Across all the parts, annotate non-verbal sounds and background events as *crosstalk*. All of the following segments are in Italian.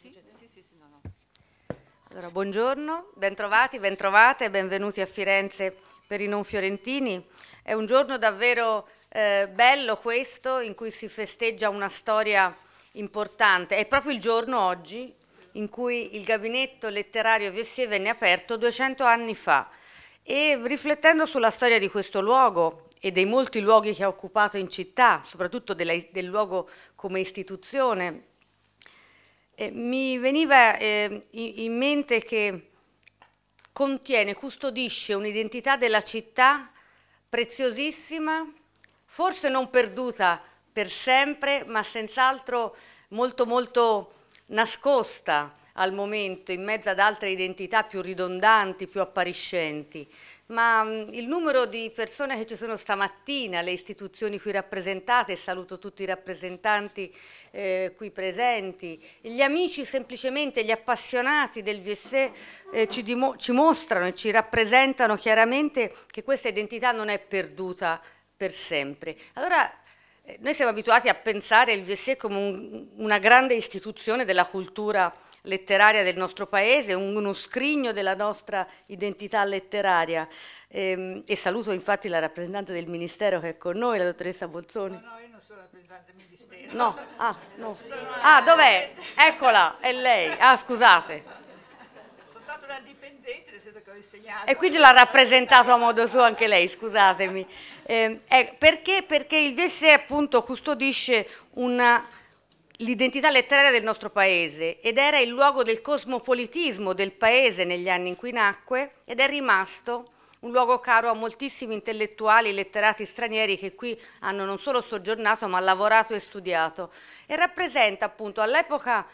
Sì, sì, sì, no, no. Allora, buongiorno, bentrovati, bentrovate, benvenuti a Firenze per i non fiorentini. È un giorno davvero eh, bello questo in cui si festeggia una storia importante. È proprio il giorno oggi in cui il gabinetto letterario Viessier venne aperto 200 anni fa e riflettendo sulla storia di questo luogo e dei molti luoghi che ha occupato in città, soprattutto della, del luogo come istituzione eh, mi veniva eh, in mente che contiene, custodisce un'identità della città preziosissima, forse non perduta per sempre, ma senz'altro molto molto nascosta al momento in mezzo ad altre identità più ridondanti, più appariscenti ma mm, il numero di persone che ci sono stamattina, le istituzioni qui rappresentate, saluto tutti i rappresentanti eh, qui presenti, gli amici semplicemente, gli appassionati del VSE eh, ci, ci mostrano e ci rappresentano chiaramente che questa identità non è perduta per sempre. Allora, eh, noi siamo abituati a pensare il VSE come un, una grande istituzione della cultura letteraria del nostro paese, uno scrigno della nostra identità letteraria. E, ehm, e saluto infatti la rappresentante del Ministero che è con noi, la dottoressa Bolzoni. No, no, io non sono rappresentante del Ministero. No, ah, no. ah dov'è? Eccola, è lei. Ah, scusate. Sono stata una dipendente, nel senso che ho insegnato. E quindi l'ha rappresentato a modo suo anche lei, scusatemi. Ehm, eh, perché? Perché il VSE appunto custodisce una l'identità letteraria del nostro paese ed era il luogo del cosmopolitismo del paese negli anni in cui nacque ed è rimasto un luogo caro a moltissimi intellettuali e letterati stranieri che qui hanno non solo soggiornato ma lavorato e studiato e rappresenta appunto all'epoca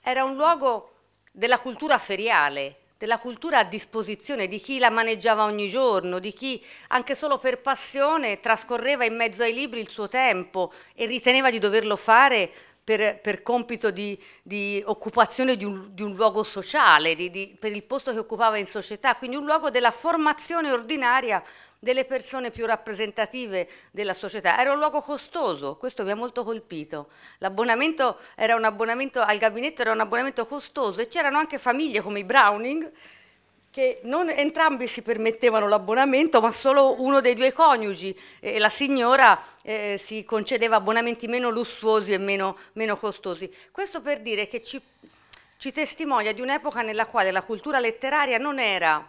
era un luogo della cultura feriale, della cultura a disposizione di chi la maneggiava ogni giorno, di chi anche solo per passione trascorreva in mezzo ai libri il suo tempo e riteneva di doverlo fare per, per compito di, di, occupazione di un, di un luogo sociale, di, per il posto che occupava in società, quindi un luogo della formazione ordinaria delle persone più rappresentative della società. Era un luogo costoso, questo mi ha molto colpito. L'abbonamento era un abbonamento al gabinetto, era un abbonamento costoso e c'erano anche famiglie come i Browning che non entrambi si permettevano l'abbonamento, ma solo uno dei due coniugi e la signora eh, si concedeva abbonamenti meno lussuosi e meno, meno costosi. Questo per dire che ci, ci testimonia di un'epoca nella quale la cultura letteraria non era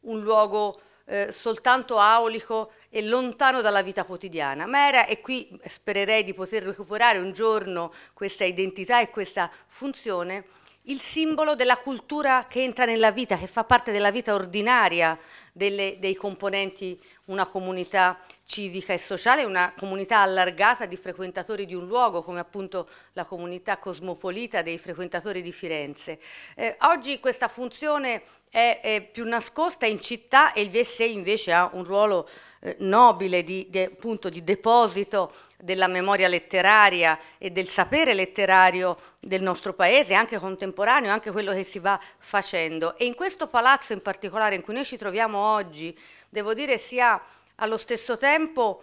un luogo eh, soltanto aulico e lontano dalla vita quotidiana, ma era, e qui spererei di poter recuperare un giorno questa identità e questa funzione, il simbolo della cultura che entra nella vita, che fa parte della vita ordinaria delle, dei componenti una comunità civica e sociale, una comunità allargata di frequentatori di un luogo come appunto la comunità cosmopolita dei frequentatori di Firenze. Eh, oggi questa funzione è, è più nascosta in città e il VSE invece ha un ruolo eh, nobile di, di, appunto, di deposito della memoria letteraria e del sapere letterario del nostro paese, anche contemporaneo, anche quello che si va facendo. E in questo palazzo in particolare in cui noi ci troviamo oggi, devo dire, sia allo stesso tempo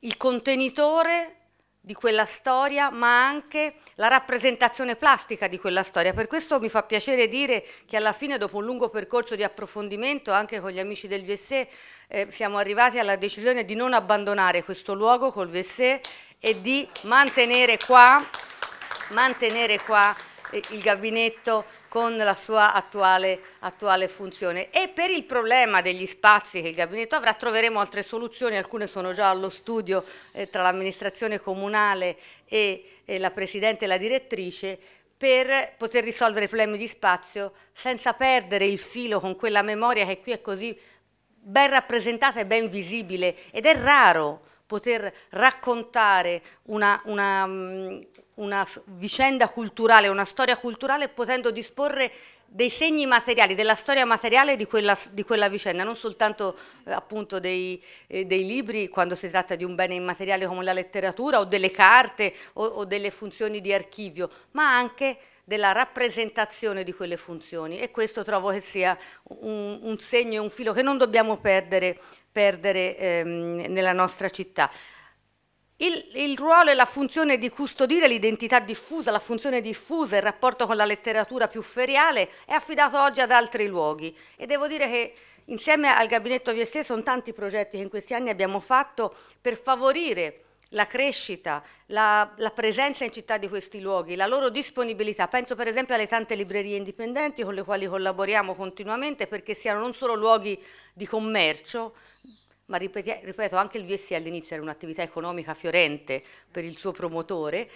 il contenitore di quella storia, ma anche la rappresentazione plastica di quella storia. Per questo mi fa piacere dire che alla fine, dopo un lungo percorso di approfondimento, anche con gli amici del VSE, eh, siamo arrivati alla decisione di non abbandonare questo luogo col VSE e di mantenere qua, mantenere qua il gabinetto con la sua attuale, attuale, funzione. E per il problema degli spazi che il gabinetto avrà troveremo altre soluzioni, alcune sono già allo studio eh, tra l'amministrazione comunale e, e la Presidente e la direttrice, per poter risolvere i problemi di spazio senza perdere il filo con quella memoria che qui è così ben rappresentata e ben visibile ed è raro poter raccontare una, una, mm, una vicenda culturale, una storia culturale, potendo disporre dei segni materiali, della storia materiale di quella, di quella vicenda, non soltanto eh, appunto dei, eh, dei, libri quando si tratta di un bene immateriale come la letteratura o delle carte o, o delle funzioni di archivio, ma anche della rappresentazione di quelle funzioni e questo trovo che sia un, un segno e un filo che non dobbiamo perdere, perdere ehm, nella nostra città. Il, il, ruolo e la funzione di custodire l'identità diffusa, la funzione diffusa, il rapporto con la letteratura più feriale è affidato oggi ad altri luoghi e devo dire che insieme al Gabinetto VSE sono tanti progetti che in questi anni abbiamo fatto per favorire la crescita, la, la, presenza in città di questi luoghi, la loro disponibilità. Penso per esempio alle tante librerie indipendenti con le quali collaboriamo continuamente perché siano non solo luoghi di commercio, ma ripeto anche il VSI all'inizio era un'attività economica fiorente per il suo promotore,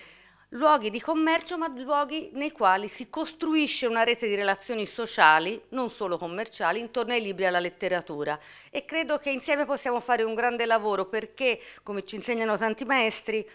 luoghi di commercio ma luoghi nei quali si costruisce una rete di relazioni sociali, non solo commerciali, intorno ai libri e alla letteratura e credo che insieme possiamo fare un grande lavoro perché, come ci insegnano tanti maestri,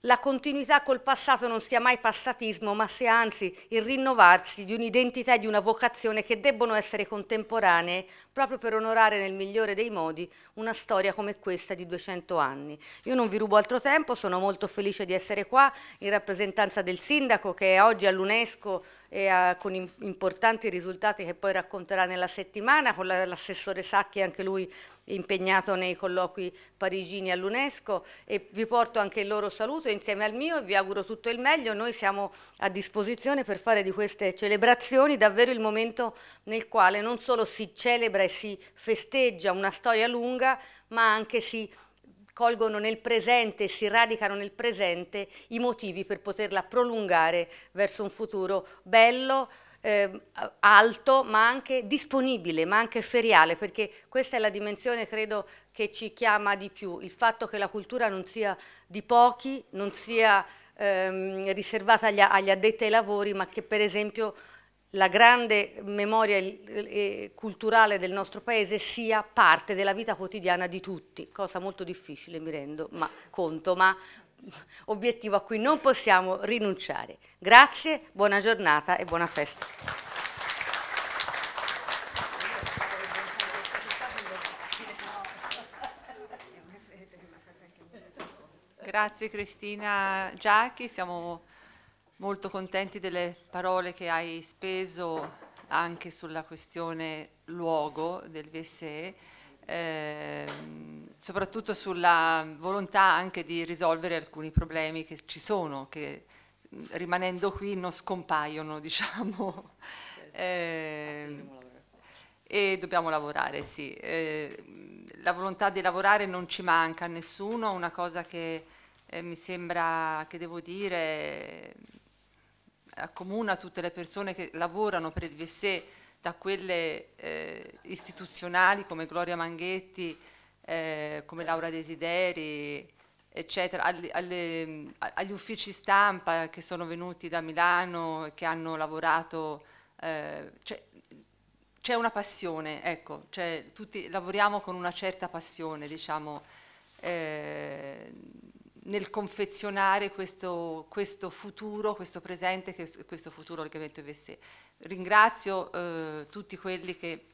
la continuità col passato non sia mai passatismo, ma sia anzi il rinnovarsi di un'identità e di una vocazione che debbono essere contemporanee proprio per onorare nel migliore dei modi una storia come questa di 200 anni. Io non vi rubo altro tempo, sono molto felice di essere qua in rappresentanza del sindaco che è oggi all'UNESCO e a, eh, con importanti risultati che poi racconterà nella settimana, con l'assessore Sacchi anche lui impegnato nei colloqui parigini all'UNESCO e vi porto anche il loro saluto insieme al mio e vi auguro tutto il meglio. Noi siamo a disposizione per fare di queste celebrazioni davvero il momento nel quale non solo si celebra e si festeggia una storia lunga, ma anche si colgono nel presente, e si radicano nel presente i motivi per poterla prolungare verso un futuro bello, eh, alto ma anche disponibile, ma anche feriale, perché questa è la dimensione credo che ci chiama di più, il fatto che la cultura non sia di pochi, non sia ehm, riservata agli, agli, addetti ai lavori, ma che per esempio la grande memoria culturale del nostro paese sia parte della vita quotidiana di tutti, cosa molto difficile mi rendo ma, conto, ma obiettivo a cui non possiamo rinunciare. Grazie, buona giornata e buona festa. Grazie Cristina Giacchi, siamo molto contenti delle parole che hai speso anche sulla questione luogo del VSE, eh, soprattutto sulla volontà anche di risolvere alcuni problemi che ci sono, che rimanendo qui non scompaiono, *laughs* diciamo. Eh, e dobbiamo lavorare, sì. Eh, la volontà di lavorare non ci manca a nessuno, una cosa che eh, mi sembra che devo dire accomuna tutte le persone che lavorano per il VSE, da quelle eh, istituzionali come Gloria Manghetti, eh, come certo. Laura Desideri, eccetera, alle, alle, agli uffici stampa che sono venuti da Milano, e che hanno lavorato, eh, cioè, c'è una passione, ecco, cioè, tutti lavoriamo con una certa passione, diciamo, eh, nel confezionare questo, questo, futuro, questo presente, e questo futuro che metto in sé. Ringrazio eh, tutti quelli che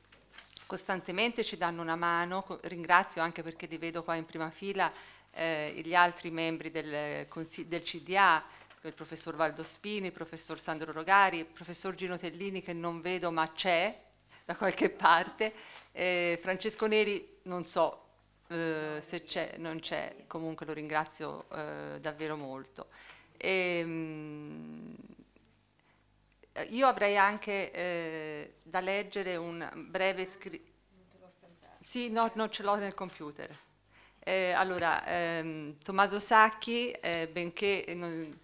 costantemente ci danno una mano, ringrazio anche perché li vedo qua in prima fila, eh, gli altri membri del, eh, del CDA, il professor Valdospini, il professor Sandro Rogari, il professor Gino Tellini che non vedo ma c'è da qualche parte, eh, Francesco Neri non so eh, se c'è, non c'è, comunque lo ringrazio eh, davvero molto. E, ehm, mh, io avrei anche eh, da leggere un breve scritto. Sì, no, non ce l'ho nel computer. Eh, allora, ehm, Tommaso Sacchi, eh, benché non,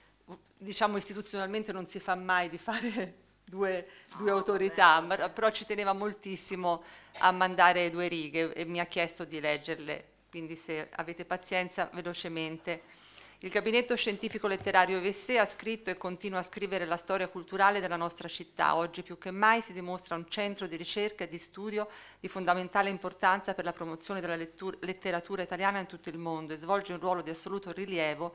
diciamo istituzionalmente non si fa mai di fare *laughs* due, due oh, autorità, ma, però ci teneva moltissimo a mandare due righe e mi ha chiesto di leggerle, quindi se avete pazienza velocemente. Il gabinetto scientifico letterario Vessè ha scritto e continua a scrivere la storia culturale della nostra città. Oggi più che mai si dimostra un centro di ricerca e di studio di fondamentale importanza per la promozione della letteratura italiana in tutto il mondo e svolge un ruolo di assoluto rilievo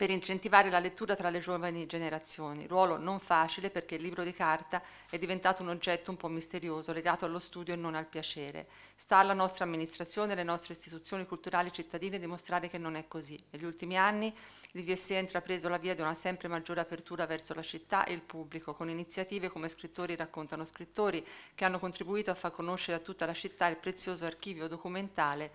per incentivare la lettura tra le giovani generazioni, ruolo non facile perché il libro di carta è diventato un oggetto un po' misterioso, legato allo studio e non al piacere. Sta alla nostra amministrazione e alle nostre istituzioni culturali cittadine dimostrare che non è così. Negli ultimi anni l'IVSE ha intrapreso la via di una sempre maggiore apertura verso la città e il pubblico, con iniziative come Scrittori raccontano scrittori, che hanno contribuito a far conoscere a tutta la città il prezioso archivio documentale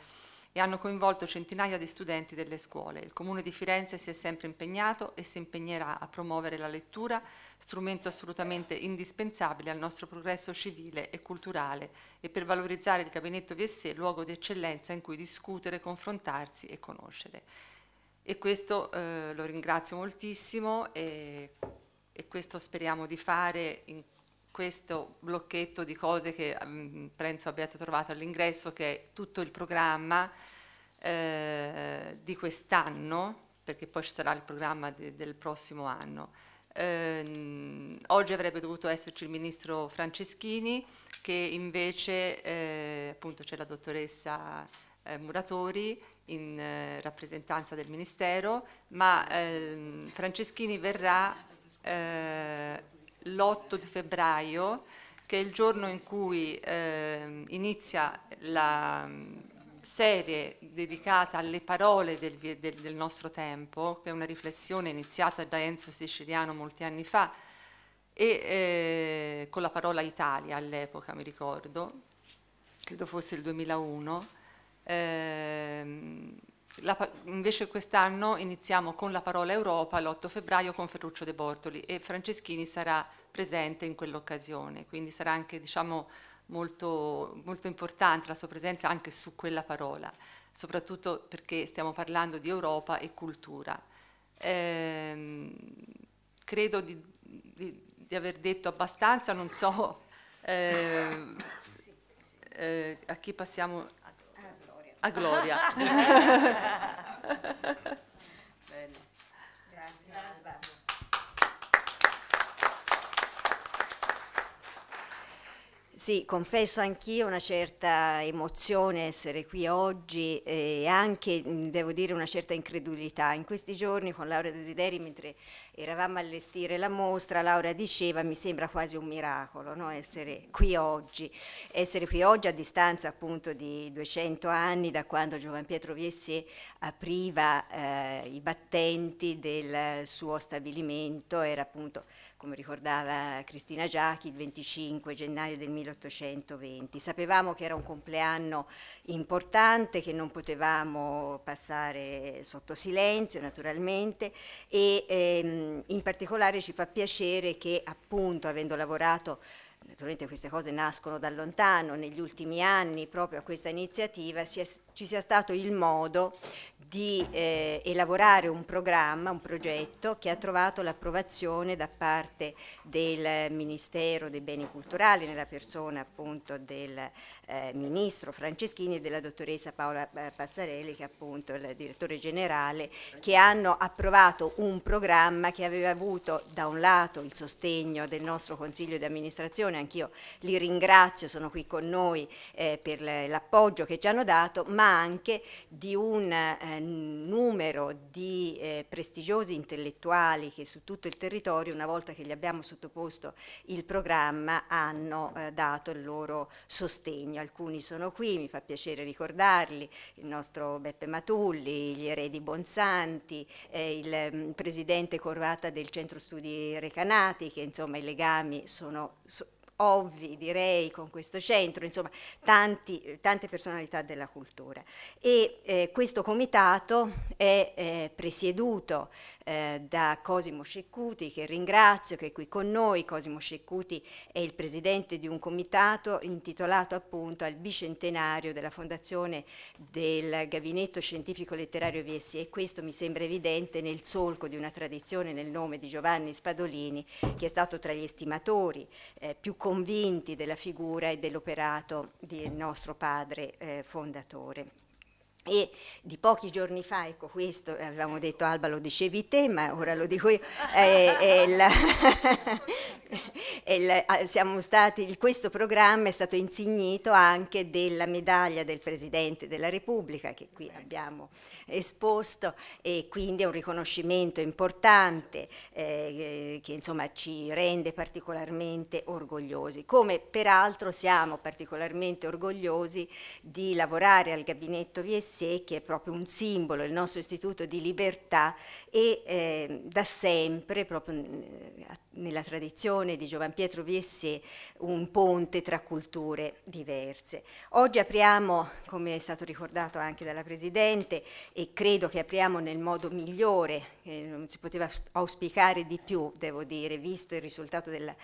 e hanno coinvolto centinaia di studenti delle scuole. Il Comune di Firenze si è sempre impegnato e si impegnerà a promuovere la lettura, strumento assolutamente indispensabile al nostro progresso civile e culturale e per valorizzare il Gabinetto VSE, luogo di eccellenza in cui discutere, confrontarsi e conoscere. E questo eh, lo ringrazio moltissimo e, e questo speriamo di fare in questo blocchetto di cose che mm, penso abbiate trovato all'ingresso, che è tutto il programma eh, di quest'anno, perché poi ci sarà il programma de, del prossimo anno. Eh, oggi avrebbe dovuto esserci il ministro Franceschini, che invece eh, appunto c'è la dottoressa eh, Muratori in eh, rappresentanza del Ministero, ma ehm, Franceschini verrà eh, l'8 di febbraio, che è il giorno in cui eh, inizia la serie dedicata alle parole del, del, del, nostro tempo, che è una riflessione iniziata da Enzo Siciliano molti anni fa, e eh, con la parola Italia all'epoca, mi ricordo, credo fosse il 2001. Ehm, la, invece quest'anno iniziamo con la parola Europa l'8 febbraio con Ferruccio De Bortoli e Franceschini sarà presente in quell'occasione, quindi sarà anche diciamo, molto, molto, importante la sua presenza anche su quella parola, soprattutto perché stiamo parlando di Europa e cultura. Ehm, credo di, di, di, aver detto abbastanza, non so eh, eh, a chi passiamo a Gloria. *laughs* Sì, confesso anch'io una certa emozione essere qui oggi e anche, mm, devo dire, una certa incredulità. In questi giorni con Laura Desideri, mentre eravamo a allestire la mostra, Laura diceva mi sembra quasi un miracolo no? essere qui oggi, essere qui oggi a distanza appunto di 200 anni da quando Giovan Pietro Viessier apriva eh, i battenti del suo stabilimento, era appunto come ricordava Cristina Giachi, il 25 gennaio del 1820. Sapevamo che era un compleanno importante, che non potevamo passare sotto silenzio naturalmente e ehm, in particolare ci fa piacere che appunto avendo lavorato naturalmente queste cose nascono da lontano, negli ultimi anni proprio a questa iniziativa sia, ci sia stato il modo di eh, elaborare un programma, un progetto che ha trovato l'approvazione da parte del Ministero dei Beni Culturali nella persona appunto del eh, ministro Franceschini e della dottoressa Paola eh, Passarelli che è appunto il direttore generale che hanno approvato un programma che aveva avuto da un lato il sostegno del nostro consiglio di amministrazione, anch'io li ringrazio, sono qui con noi eh, per l'appoggio che ci hanno dato, ma anche di un eh, numero di eh, prestigiosi intellettuali che su tutto il territorio, una volta che gli abbiamo sottoposto il programma, hanno eh, dato il loro sostegno impegno, alcuni sono qui, mi fa piacere ricordarli, il nostro Beppe Matulli, gli eredi Bonsanti, eh, il mh, mm, presidente Corvata del Centro Studi Recanati, che insomma i legami sono... So, ovvi direi con questo centro, insomma tanti, tante personalità della cultura e eh, questo comitato è eh, presieduto eh, da Cosimo Sciccuti, che ringrazio, che è qui con noi. Cosimo Sciccuti è il presidente di un comitato intitolato appunto al bicentenario della fondazione del Gabinetto Scientifico Letterario VSI e questo mi sembra evidente nel solco di una tradizione nel nome di Giovanni Spadolini, che è stato tra gli estimatori eh, più convinti della figura e dell'operato del nostro padre eh, fondatore. E di pochi giorni fa, ecco questo, eh, avevamo detto Alba lo dicevi te, ma ora lo dico io, eh, eh, la, il, *laughs* ah, stati, questo programma è stato insignito anche della medaglia del Presidente della Repubblica, che qui abbiamo esposto e quindi è un riconoscimento importante eh, che insomma ci rende particolarmente orgogliosi, come peraltro siamo particolarmente orgogliosi di lavorare al gabinetto VSE che è proprio un simbolo, il nostro istituto di libertà e eh, da sempre proprio a eh, nella tradizione di Giovan Pietro vi Viessé un ponte tra culture diverse. Oggi apriamo, come è stato ricordato anche dalla Presidente, e credo che apriamo nel modo migliore, eh, non si poteva auspicare di più, devo dire, visto il risultato della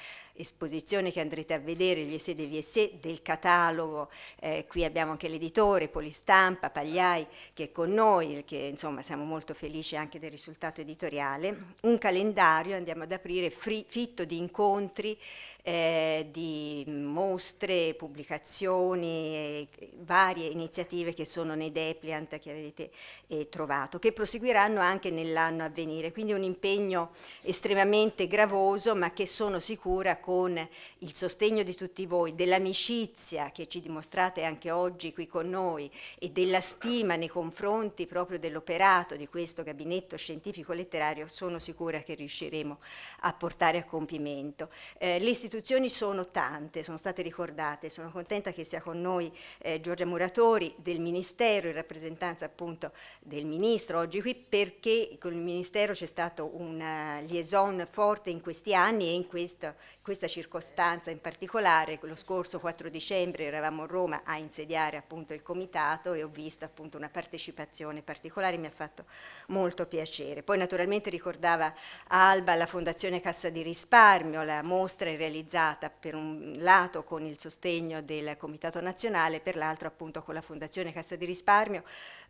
esposizione che andrete a vedere, gli se devi se del catalogo, eh, qui abbiamo anche l'editore, Polistampa, Pagliai che è con noi, che insomma siamo molto felici anche del risultato editoriale, un calendario andiamo ad aprire free, fitto di incontri, eh, di mostre, pubblicazioni, eh, varie iniziative che sono nei Depliant che avete eh, trovato, che proseguiranno anche nell'anno a venire, quindi un impegno estremamente gravoso ma che sono sicura con con il sostegno di tutti voi, dell'amicizia che ci dimostrate anche oggi qui con noi e della stima nei confronti proprio dell'operato di questo gabinetto scientifico-letterario, sono sicura che riusciremo a portare a compimento. Eh, le istituzioni sono tante, sono state ricordate, sono contenta che sia con noi eh, Giorgia Muratori del Ministero in rappresentanza appunto del Ministro oggi qui perché con il Ministero c'è stato una eh, liaison forte in questi anni e in questo questa circostanza in particolare, lo scorso 4 dicembre eravamo a Roma a insediare appunto il comitato e ho visto appunto una partecipazione particolare, mi ha fatto molto piacere. Poi naturalmente ricordava Alba la Fondazione Cassa di Risparmio, la mostra è realizzata per un lato con il sostegno del Comitato Nazionale, per l'altro appunto con la Fondazione Cassa di Risparmio.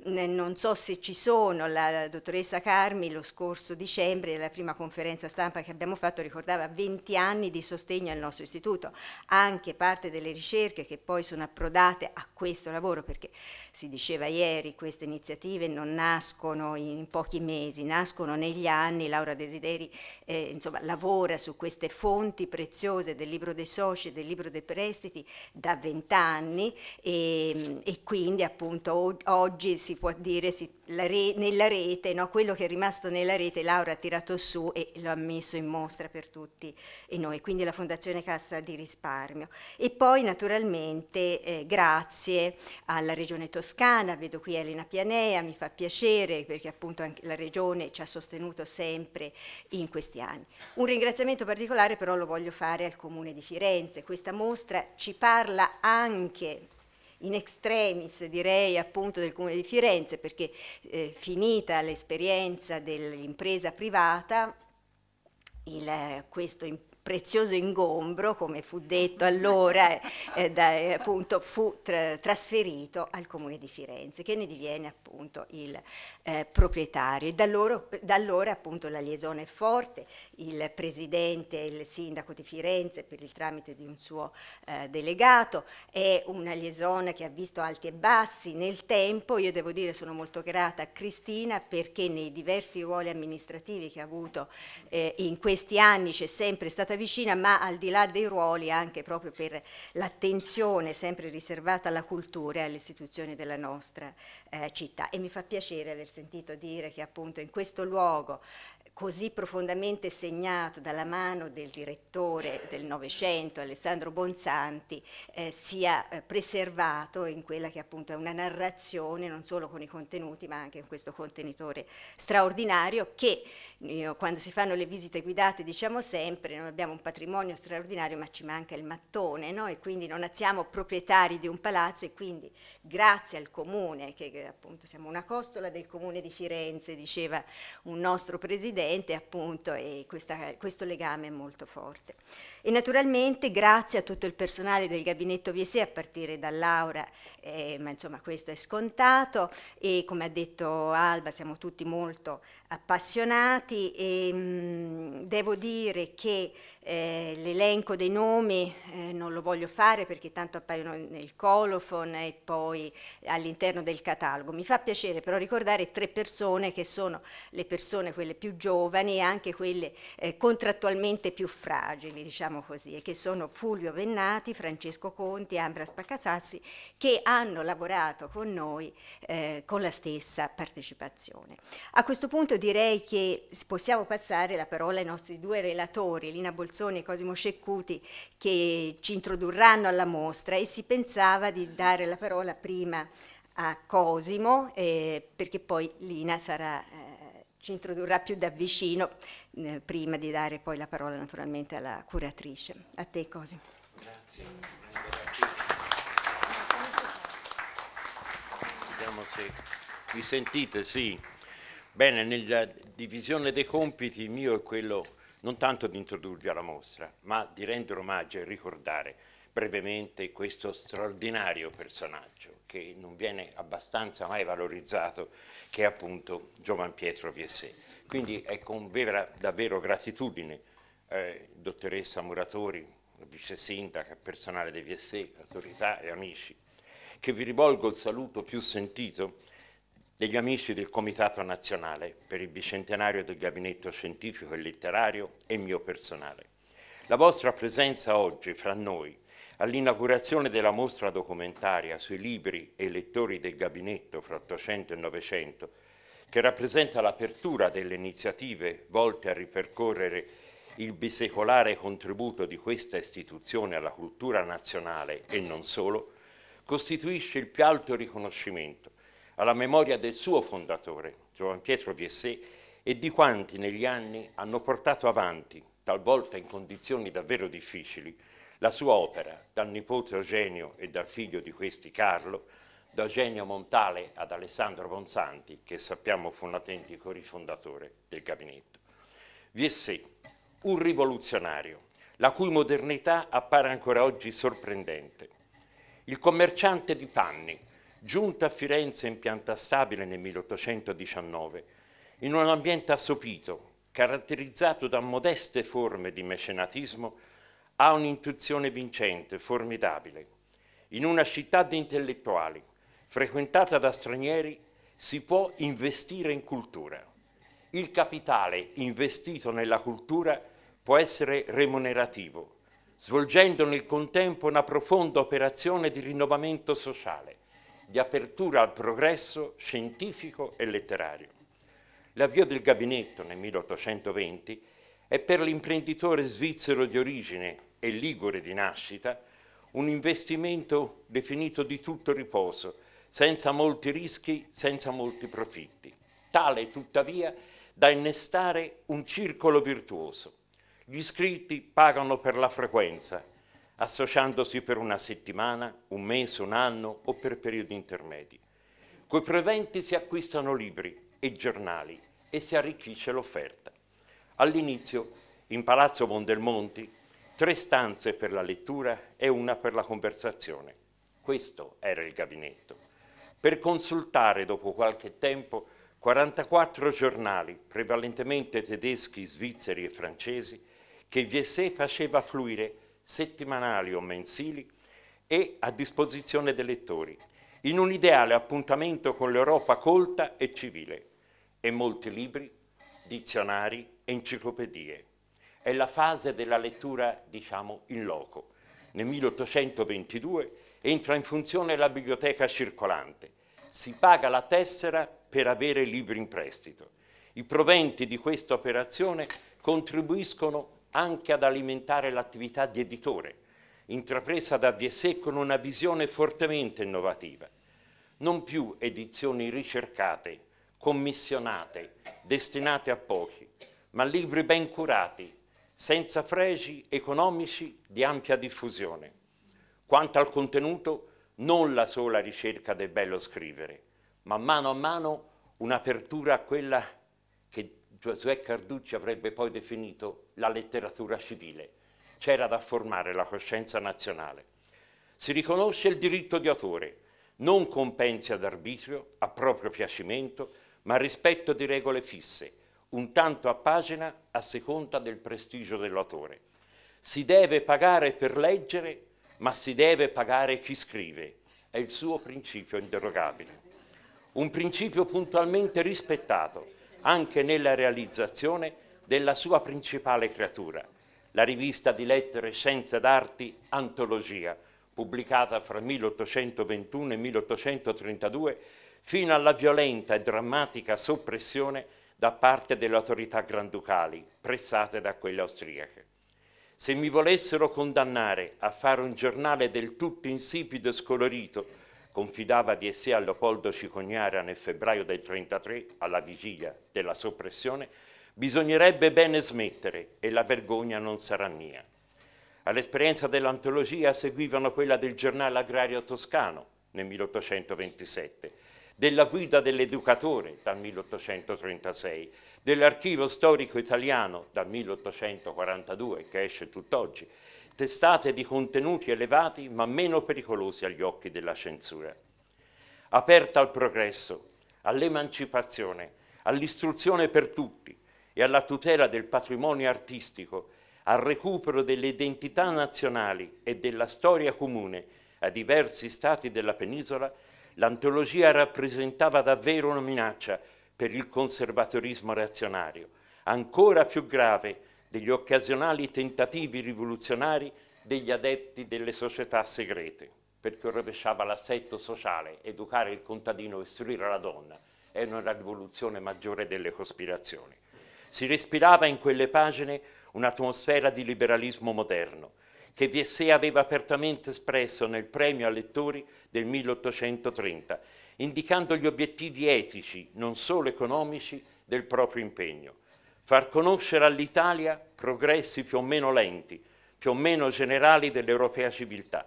Non so se ci sono, la dottoressa Carmi lo scorso dicembre, la prima conferenza stampa che abbiamo fatto, ricordava 20 anni di di sostegno al nostro istituto, anche parte delle ricerche che poi sono approdate a questo lavoro, perché si diceva ieri queste iniziative non nascono in pochi mesi, nascono negli anni, Laura Desideri eh, insomma, lavora su queste fonti preziose del libro dei soci, e del libro dei prestiti da vent'anni e, ehm, e quindi appunto oggi si può dire si re, nella rete, no? quello che è rimasto nella rete Laura ha tirato su e lo ha messo in mostra per tutti e noi, quindi la Fondazione Cassa di Risparmio. E poi naturalmente eh, grazie alla Regione Toscana, vedo qui Elena Pianea, mi fa piacere perché appunto anche la Regione ci ha sostenuto sempre in questi anni. Un ringraziamento particolare però lo voglio fare al Comune di Firenze, questa mostra ci parla anche in extremis direi appunto del Comune di Firenze perché eh, finita l'esperienza dell'impresa privata il, questo impegno prezioso ingombro, come fu detto allora, eh, eh da, eh, appunto, fu tra, trasferito al comune di Firenze, che ne diviene appunto il eh, proprietario. E da, loro, da, allora appunto la liaison è forte, il presidente, il sindaco di Firenze per il tramite di un suo eh, delegato, è una liaison che ha visto alti e bassi nel tempo, io devo dire sono molto grata a Cristina perché nei diversi ruoli amministrativi che ha avuto eh, in questi anni c'è sempre stata stata vicina, ma al di là dei ruoli anche proprio per l'attenzione sempre riservata alla cultura e alle istituzioni della nostra eh, città e mi fa piacere aver sentito dire che appunto in questo luogo così profondamente segnato dalla mano del direttore del Novecento, Alessandro Bonsanti, eh, sia eh, preservato in quella che appunto è una narrazione non solo con i contenuti ma anche in questo contenitore straordinario che io, eh, quando si fanno le visite guidate diciamo sempre noi abbiamo un patrimonio straordinario ma ci manca il mattone no? e quindi non siamo proprietari di un palazzo e quindi grazie al comune che perché appunto siamo una costola del comune di Firenze, diceva un nostro presidente, appunto, e questa, questo legame è molto forte. E naturalmente grazie a tutto il personale del gabinetto Viese, a partire da Laura, eh, ma insomma questo è scontato, e come ha detto Alba, siamo tutti molto appassionati e mh, devo dire che eh, l'elenco dei nomi eh, non lo voglio fare perché tanto appaiono nel colophon e poi all'interno del catalogo. Mi fa piacere però ricordare tre persone che sono le persone quelle più giovani e anche quelle eh, contrattualmente più fragili, diciamo così, e che sono Fulvio Vennati, Francesco Conti, Ambra Spaccasassi, che hanno lavorato con noi eh, con la stessa partecipazione. A questo punto direi che possiamo passare la parola ai nostri due relatori, Lina Bolzoni e Cosimo Sceccuti, che ci introdurranno alla mostra e si pensava di dare la parola prima a Cosimo, eh, perché poi Lina sarà, eh, ci introdurrà più da vicino, eh, prima di dare poi la parola naturalmente alla curatrice. A te Cosimo. Grazie. Vediamo se mi sentite, sì. Bene, nella divisione dei compiti il mio è quello non tanto di introdurvi alla mostra, ma di rendere omaggio e ricordare brevemente questo straordinario personaggio che non viene abbastanza mai valorizzato, che è appunto Giovan Pietro Viessè. Quindi è con ecco, vera, davvero gratitudine, eh, dottoressa Muratori, vice sindaca, personale dei Viessè, autorità e amici, che vi rivolgo il saluto più sentito degli amici del Comitato Nazionale per il Bicentenario del Gabinetto Scientifico e Letterario e mio personale. La vostra presenza oggi fra noi all'inaugurazione della mostra documentaria sui libri e lettori del Gabinetto fra 800 e 900, che rappresenta l'apertura delle iniziative volte a ripercorrere il bisecolare contributo di questa istituzione alla cultura nazionale e non solo, costituisce il più alto riconoscimento alla memoria del suo fondatore, Giovan Pietro Viessè, e di quanti negli anni hanno portato avanti, talvolta in condizioni davvero difficili, la sua opera, dal nipote Eugenio e dal figlio di questi Carlo, da Eugenio Montale ad Alessandro Bonsanti, che sappiamo fu un autentico rifondatore del gabinetto. Viessè, un rivoluzionario, la cui modernità appare ancora oggi sorprendente. Il commerciante di panni, giunta a Firenze in pianta stabile nel 1819, in un ambiente assopito, caratterizzato da modeste forme di mecenatismo, ha un'intuizione vincente, formidabile. In una città di intellettuali, frequentata da stranieri, si può investire in cultura. Il capitale investito nella cultura può essere remunerativo, svolgendo nel contempo una profonda operazione di rinnovamento sociale di apertura al progresso scientifico e letterario. L'avvio del gabinetto nel 1820 è per l'imprenditore svizzero di origine e ligure di nascita un investimento definito di tutto riposo, senza molti rischi, senza molti profitti, tale tuttavia da innestare un circolo virtuoso. Gli iscritti pagano per la frequenza, associandosi per una settimana, un mese, un anno o per periodi intermedi. Coi preventi si acquistano libri e giornali e si arricchisce l'offerta. All'inizio, in Palazzo Mondelmonti, tre stanze per la lettura e una per la conversazione. Questo era il gabinetto. Per consultare dopo qualche tempo 44 giornali, prevalentemente tedeschi, svizzeri e francesi, che VSE faceva fluire settimanali o mensili, e a disposizione dei lettori, in un ideale appuntamento con l'Europa colta e civile, e molti libri, dizionari e enciclopedie. È la fase della lettura, diciamo, in loco. Nel 1822 entra in funzione la biblioteca circolante. Si paga la tessera per avere libri in prestito. I proventi di questa operazione contribuiscono anche ad alimentare l'attività di editore, intrapresa da Viesè con una visione fortemente innovativa. Non più edizioni ricercate, commissionate, destinate a pochi, ma libri ben curati, senza fregi economici di ampia diffusione. Quanto al contenuto, non la sola ricerca del bello scrivere, ma mano a mano un'apertura a quella che Giosuè cioè Carducci avrebbe poi definito la letteratura civile. C'era da formare la coscienza nazionale. Si riconosce il diritto di autore, non compensi ad arbitrio, a proprio piacimento, ma rispetto di regole fisse, un tanto a pagina a seconda del prestigio dell'autore. Si deve pagare per leggere, ma si deve pagare chi scrive. È il suo principio inderogabile. Un principio puntualmente rispettato, anche nella realizzazione della sua principale creatura, la rivista di lettere e scienze d'arti Antologia, pubblicata fra 1821 e 1832, fino alla violenta e drammatica soppressione da parte delle autorità granducali, pressate da quelle austriache. Se mi volessero condannare a fare un giornale del tutto insipido e scolorito, confidava di essere a Leopoldo Cicognara nel febbraio del 1933, alla vigilia della soppressione, bisognerebbe bene smettere e la vergogna non sarà mia. All'esperienza dell'antologia seguivano quella del giornale agrario toscano nel 1827, della guida dell'educatore dal 1836, dell'archivio storico italiano dal 1842 che esce tutt'oggi testate di contenuti elevati ma meno pericolosi agli occhi della censura. Aperta al progresso, all'emancipazione, all'istruzione per tutti e alla tutela del patrimonio artistico, al recupero delle identità nazionali e della storia comune a diversi stati della penisola, l'antologia rappresentava davvero una minaccia per il conservatorismo reazionario, ancora più grave degli occasionali tentativi rivoluzionari degli adepti delle società segrete, perché rovesciava l'assetto sociale, educare il contadino e istruire la donna, era una rivoluzione maggiore delle cospirazioni. Si respirava in quelle pagine un'atmosfera di liberalismo moderno, che Viessé aveva apertamente espresso nel premio a lettori del 1830, indicando gli obiettivi etici, non solo economici, del proprio impegno far conoscere all'Italia progressi più o meno lenti, più o meno generali dell'europea civiltà,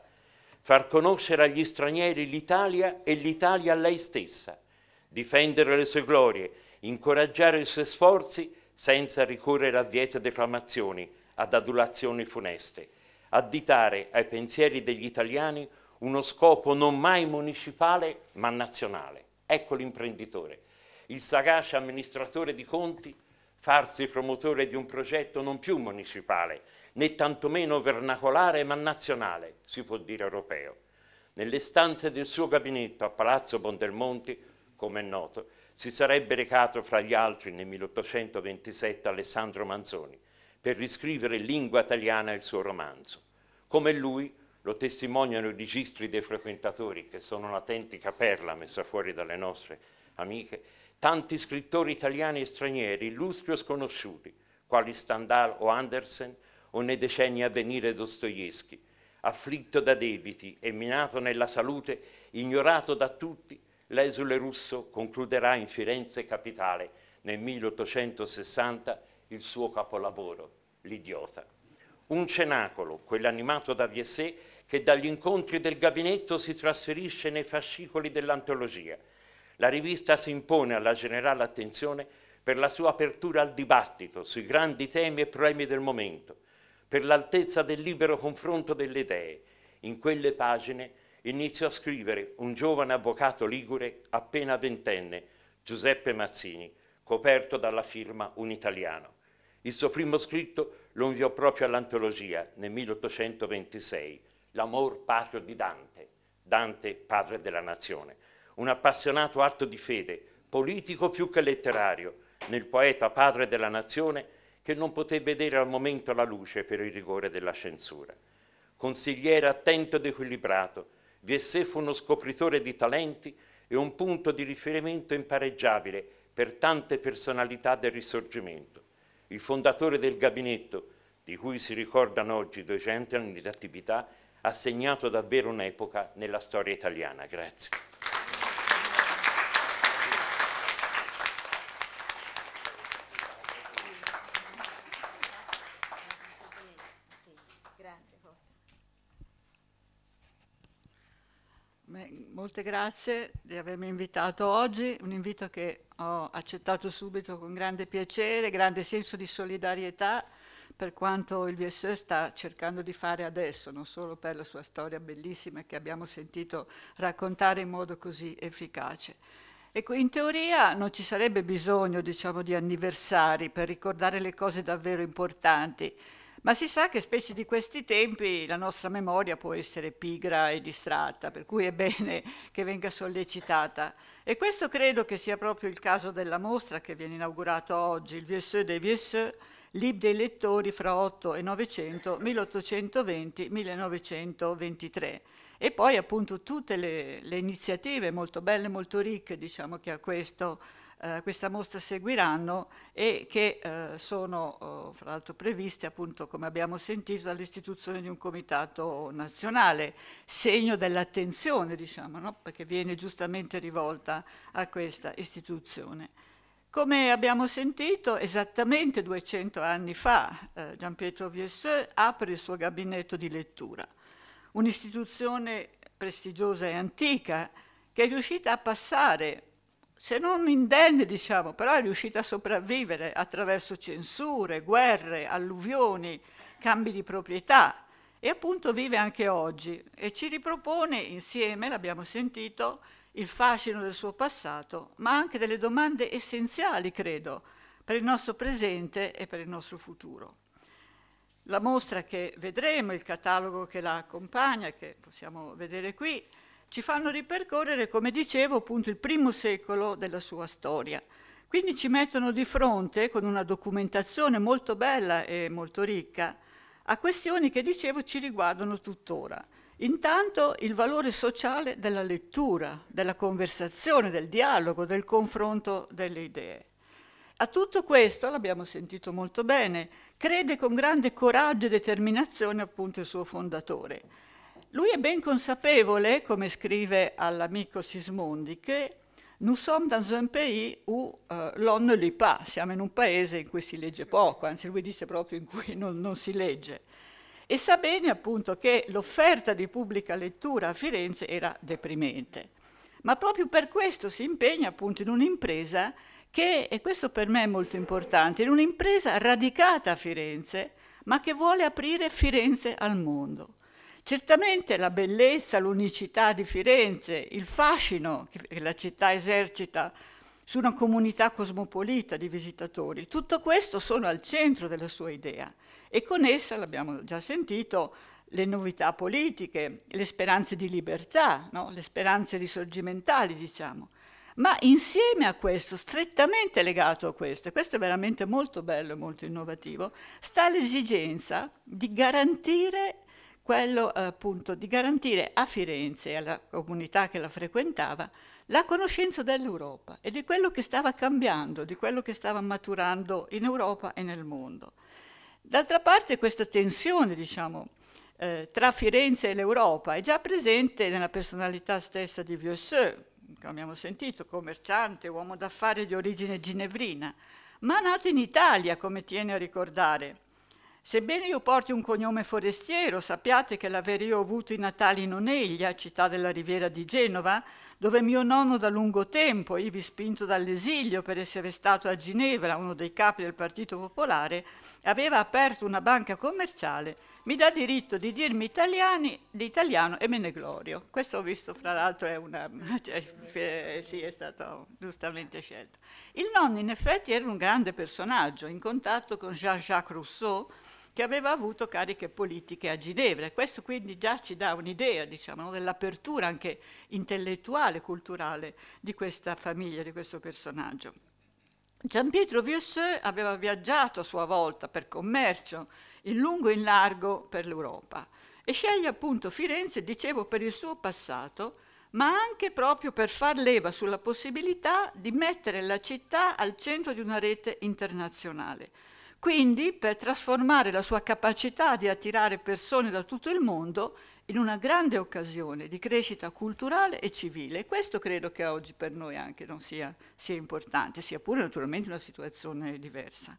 far conoscere agli stranieri l'Italia e l'Italia a lei stessa, difendere le sue glorie, incoraggiare i suoi sforzi senza ricorrere a viete declamazioni, ad adulazioni funeste, additare ai pensieri degli italiani uno scopo non mai municipale ma nazionale. Ecco l'imprenditore, il sagace amministratore di conti farsi promotore di un progetto non più municipale, né tantomeno vernacolare, ma nazionale, si può dire europeo. Nelle stanze del suo gabinetto a Palazzo Bondelmonti, come è noto, si sarebbe recato fra gli altri nel 1827 Alessandro Manzoni per riscrivere in lingua italiana il suo romanzo. Come lui, lo testimoniano i registri dei frequentatori, che sono un'autentica perla messa fuori dalle nostre amiche, tanti scrittori italiani e stranieri, illustri o sconosciuti, quali Stendhal o Andersen, o nei decenni a venire Dostoevsky, afflitto da debiti e minato nella salute, ignorato da tutti, l'esule russo concluderà in Firenze capitale nel 1860 il suo capolavoro, L'idiota. Un cenacolo, quell'animato da Viessé, che dagli incontri del gabinetto si trasferisce nei fascicoli dell'antologia – la rivista si impone alla generale attenzione per la sua apertura al dibattito sui grandi temi e problemi del momento, per l'altezza del libero confronto delle idee. In quelle pagine iniziò a scrivere un giovane avvocato ligure appena ventenne, Giuseppe Mazzini, coperto dalla firma Un italiano. Il suo primo scritto lo inviò proprio all'antologia nel 1826, L'amor patrio di Dante, Dante padre della nazione un appassionato atto di fede, politico più che letterario, nel poeta padre della nazione che non poté vedere al momento la luce per il rigore della censura. Consigliere attento ed equilibrato, Viesse fu uno scopritore di talenti e un punto di riferimento impareggiabile per tante personalità del Risorgimento. Il fondatore del gabinetto, di cui si ricordano oggi 200 anni di attività, ha segnato davvero un'epoca nella storia italiana. Grazie. Molte grazie di avermi invitato oggi, un invito che ho accettato subito con grande piacere, grande senso di solidarietà per quanto il VSE sta cercando di fare adesso, non solo per la sua storia bellissima che abbiamo sentito raccontare in modo così efficace. Ecco, in teoria non ci sarebbe bisogno, diciamo, di anniversari per ricordare le cose davvero importanti, ma si sa che specie di questi tempi la nostra memoria può essere pigra e distratta, per cui è bene *laughs* che venga sollecitata. E questo credo che sia proprio il caso della mostra che viene inaugurata oggi, il Vieux des Vieux, Lib dei lettori fra 8 e 900, 1820-1923. E poi appunto tutte le, le iniziative molto belle, molto ricche, diciamo che ha questo eh, questa mostra seguiranno e che eh, sono eh, fra l'altro previste appunto come abbiamo sentito dall'istituzione di un comitato nazionale, segno dell'attenzione diciamo, no? perché viene giustamente rivolta a questa istituzione. Come abbiamo sentito, esattamente 200 anni fa eh, Gian Pietro Viesseux apre il suo gabinetto di lettura, un'istituzione prestigiosa e antica che è riuscita a passare se non indenne, diciamo, però è riuscita a sopravvivere attraverso censure, guerre, alluvioni, cambi di proprietà e appunto vive anche oggi e ci ripropone insieme, l'abbiamo sentito, il fascino del suo passato, ma anche delle domande essenziali, credo, per il nostro presente e per il nostro futuro. La mostra che vedremo, il catalogo che la accompagna, che possiamo vedere qui, ci fanno ripercorrere, come dicevo, appunto il primo secolo della sua storia. Quindi ci mettono di fronte, con una documentazione molto bella e molto ricca, a questioni che, dicevo, ci riguardano tuttora. Intanto il valore sociale della lettura, della conversazione, del dialogo, del confronto delle idee. A tutto questo, l'abbiamo sentito molto bene, crede con grande coraggio e determinazione appunto il suo fondatore lui è ben consapevole, come scrive all'amico Sismondi, che nous sommes dans un pays où uh, eh, l'on ne lit pas, siamo in un paese in cui si legge poco, anzi lui dice proprio in cui non, non si legge. E sa bene appunto che l'offerta di pubblica lettura a Firenze era deprimente. Ma proprio per questo si impegna appunto in un'impresa che, e questo per me è molto importante, in un'impresa radicata a Firenze, ma che vuole aprire Firenze al mondo. Certamente la bellezza, l'unicità di Firenze, il fascino che la città esercita su una comunità cosmopolita di visitatori, tutto questo sono al centro della sua idea e con essa, l'abbiamo già sentito, le novità politiche, le speranze di libertà, no? le speranze risorgimentali, diciamo. Ma insieme a questo, strettamente legato a questo, e questo è veramente molto bello e molto innovativo, sta l'esigenza di garantire quello eh, appunto di garantire a Firenze e alla comunità che la frequentava la conoscenza dell'Europa e di quello che stava cambiando, di quello che stava maturando in Europa e nel mondo. D'altra parte questa tensione, diciamo, eh, tra Firenze e l'Europa è già presente nella personalità stessa di Vieusseux, che abbiamo sentito, commerciante, uomo d'affari di origine ginevrina, ma nato in Italia, come tiene a ricordare, Sebbene io porti un cognome forestiero, sappiate che l'avere io avuto i Natali in Oneglia, città della riviera di Genova, dove mio nonno da lungo tempo, ivi spinto dall'esilio per essere stato a Ginevra uno dei capi del Partito Popolare, aveva aperto una banca commerciale, mi dà diritto di dirmi italiani, di italiano e me ne glorio. Questo ho visto, fra l'altro, è una... *laughs* sì, è stato giustamente scelto. Il nonno, in effetti, era un grande personaggio, in contatto con Jean-Jacques Rousseau, che aveva avuto cariche politiche a Ginevra. Questo quindi già ci dà un'idea diciamo, dell'apertura anche intellettuale, culturale di questa famiglia, di questo personaggio. Gian Pietro Vieusseux aveva viaggiato a sua volta per commercio in lungo e in largo per l'Europa e sceglie appunto Firenze, dicevo, per il suo passato, ma anche proprio per far leva sulla possibilità di mettere la città al centro di una rete internazionale quindi, per trasformare la sua capacità di attirare persone da tutto il mondo in una grande occasione di crescita culturale e civile. questo credo che oggi per noi anche non sia, sia importante, sia pure naturalmente una situazione diversa.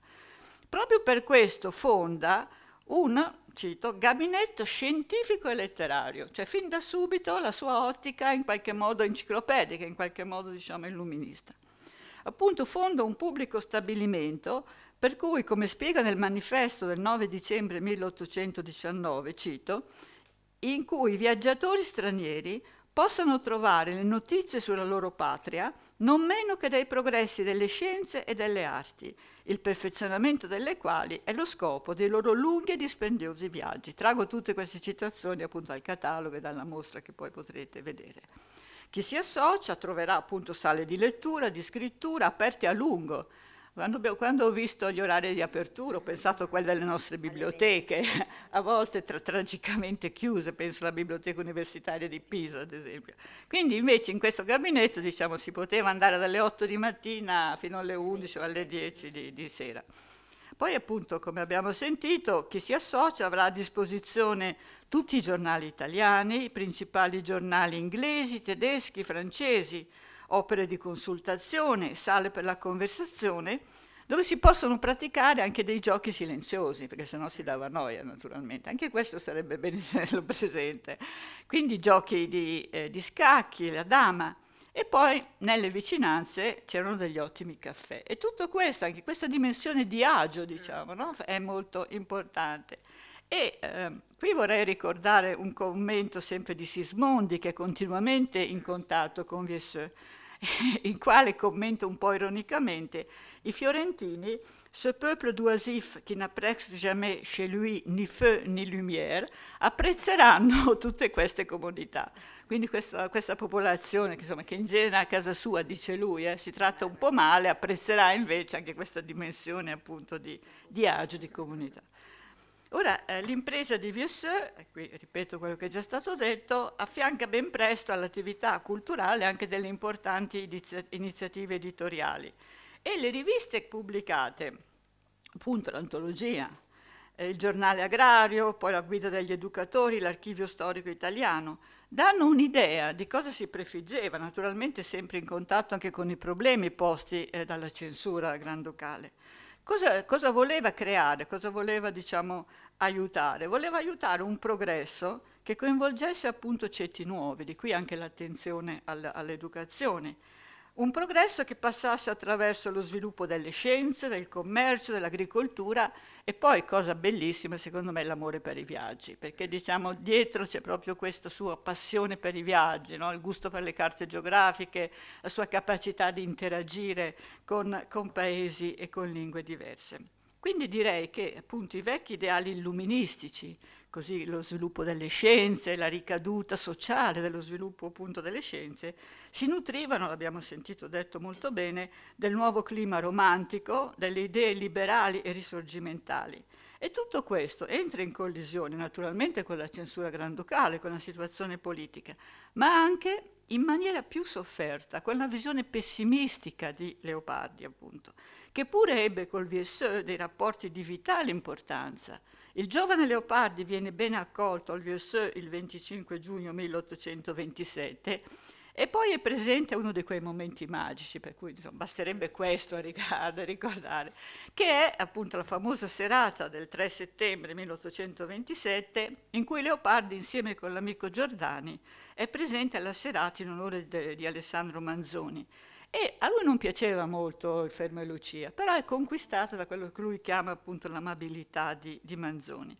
Proprio per questo fonda un, cito, gabinetto scientifico e letterario, cioè fin da subito la sua ottica è in qualche modo enciclopedica, in qualche modo diciamo illuminista. Appunto fonda un pubblico stabilimento per cui, come spiega nel manifesto del 9 dicembre 1819, cito, in cui i viaggiatori stranieri possano trovare le notizie sulla loro patria non meno che dai progressi delle scienze e delle arti, il perfezionamento delle quali è lo scopo dei loro lunghi e dispendiosi viaggi. Trago tutte queste citazioni appunto dal catalogo e dalla mostra che poi potrete vedere. Chi si associa troverà appunto sale di lettura, di scrittura aperte a lungo quando, quando, ho visto gli orari di apertura, ho pensato a quelle delle nostre biblioteche, a volte tra, tragicamente chiuse, penso alla biblioteca universitaria di Pisa, ad esempio. Quindi invece in questo gabinetto diciamo, si poteva andare dalle 8 di mattina fino alle 11 o alle 10 di, di sera. Poi appunto, come abbiamo sentito, chi si associa avrà a disposizione tutti i giornali italiani, i principali giornali inglesi, tedeschi, francesi, opere di consultazione, sale per la conversazione, dove si possono praticare anche dei giochi silenziosi, perché sennò si dava noia naturalmente. Anche questo sarebbe bene *laughs* tenerlo presente. Quindi giochi di, eh, di scacchi, la dama. E poi nelle vicinanze c'erano degli ottimi caffè. E tutto questo, anche questa dimensione di agio, diciamo, no? è molto importante. E eh, qui vorrei ricordare un commento sempre di Sismondi, che è continuamente in contatto con Viesseux, *laughs* in quale commenta un po' ironicamente i fiorentini Ce peuple d'oisif qui n'apprezza jamais chez lui ni feu ni lumière apprezzeranno *laughs* tutte queste comodità. Quindi questa, questa popolazione che, insomma, che in genere a casa sua, dice lui, eh, si tratta un po' male, apprezzerà invece anche questa dimensione appunto di, di agio, di comunità. Ora, eh, l'impresa di Vieux, qui ripeto quello che è già stato detto, affianca ben presto all'attività culturale anche delle importanti iniziative editoriali. E le riviste pubblicate, appunto l'antologia, eh, il giornale agrario, poi la guida degli educatori, l'archivio storico italiano, danno un'idea di cosa si prefiggeva, naturalmente sempre in contatto anche con i problemi posti eh, dalla censura granducale. Cosa, cosa voleva creare, cosa voleva diciamo, aiutare? Voleva aiutare un progresso che coinvolgesse appunto ceti nuovi, di qui anche l'attenzione all'educazione. Un progresso che passasse attraverso lo sviluppo delle scienze, del commercio, dell'agricoltura e poi, cosa bellissima secondo me, l'amore per i viaggi, perché diciamo dietro c'è proprio questa sua passione per i viaggi, no? il gusto per le carte geografiche, la sua capacità di interagire con, con paesi e con lingue diverse. Quindi direi che appunto i vecchi ideali illuministici così lo sviluppo delle scienze, la ricaduta sociale dello sviluppo appunto delle scienze, si nutrivano, l'abbiamo sentito detto molto bene, del nuovo clima romantico, delle idee liberali e risorgimentali. E tutto questo entra in collisione naturalmente con la censura granducale, con la situazione politica, ma anche in maniera più sofferta, con la visione pessimistica di Leopardi, appunto, che pure ebbe col VSE dei rapporti di vitale importanza il giovane Leopardi viene ben accolto al Vieux il 25 giugno 1827 e poi è presente a uno di quei momenti magici, per cui insomma, basterebbe questo a, ricordare, che è appunto la famosa serata del 3 settembre 1827 in cui Leopardi insieme con l'amico Giordani è presente alla serata in onore di Alessandro Manzoni e a lui non piaceva molto il Fermo e Lucia, però è conquistato da quello che lui chiama appunto l'amabilità di, di Manzoni.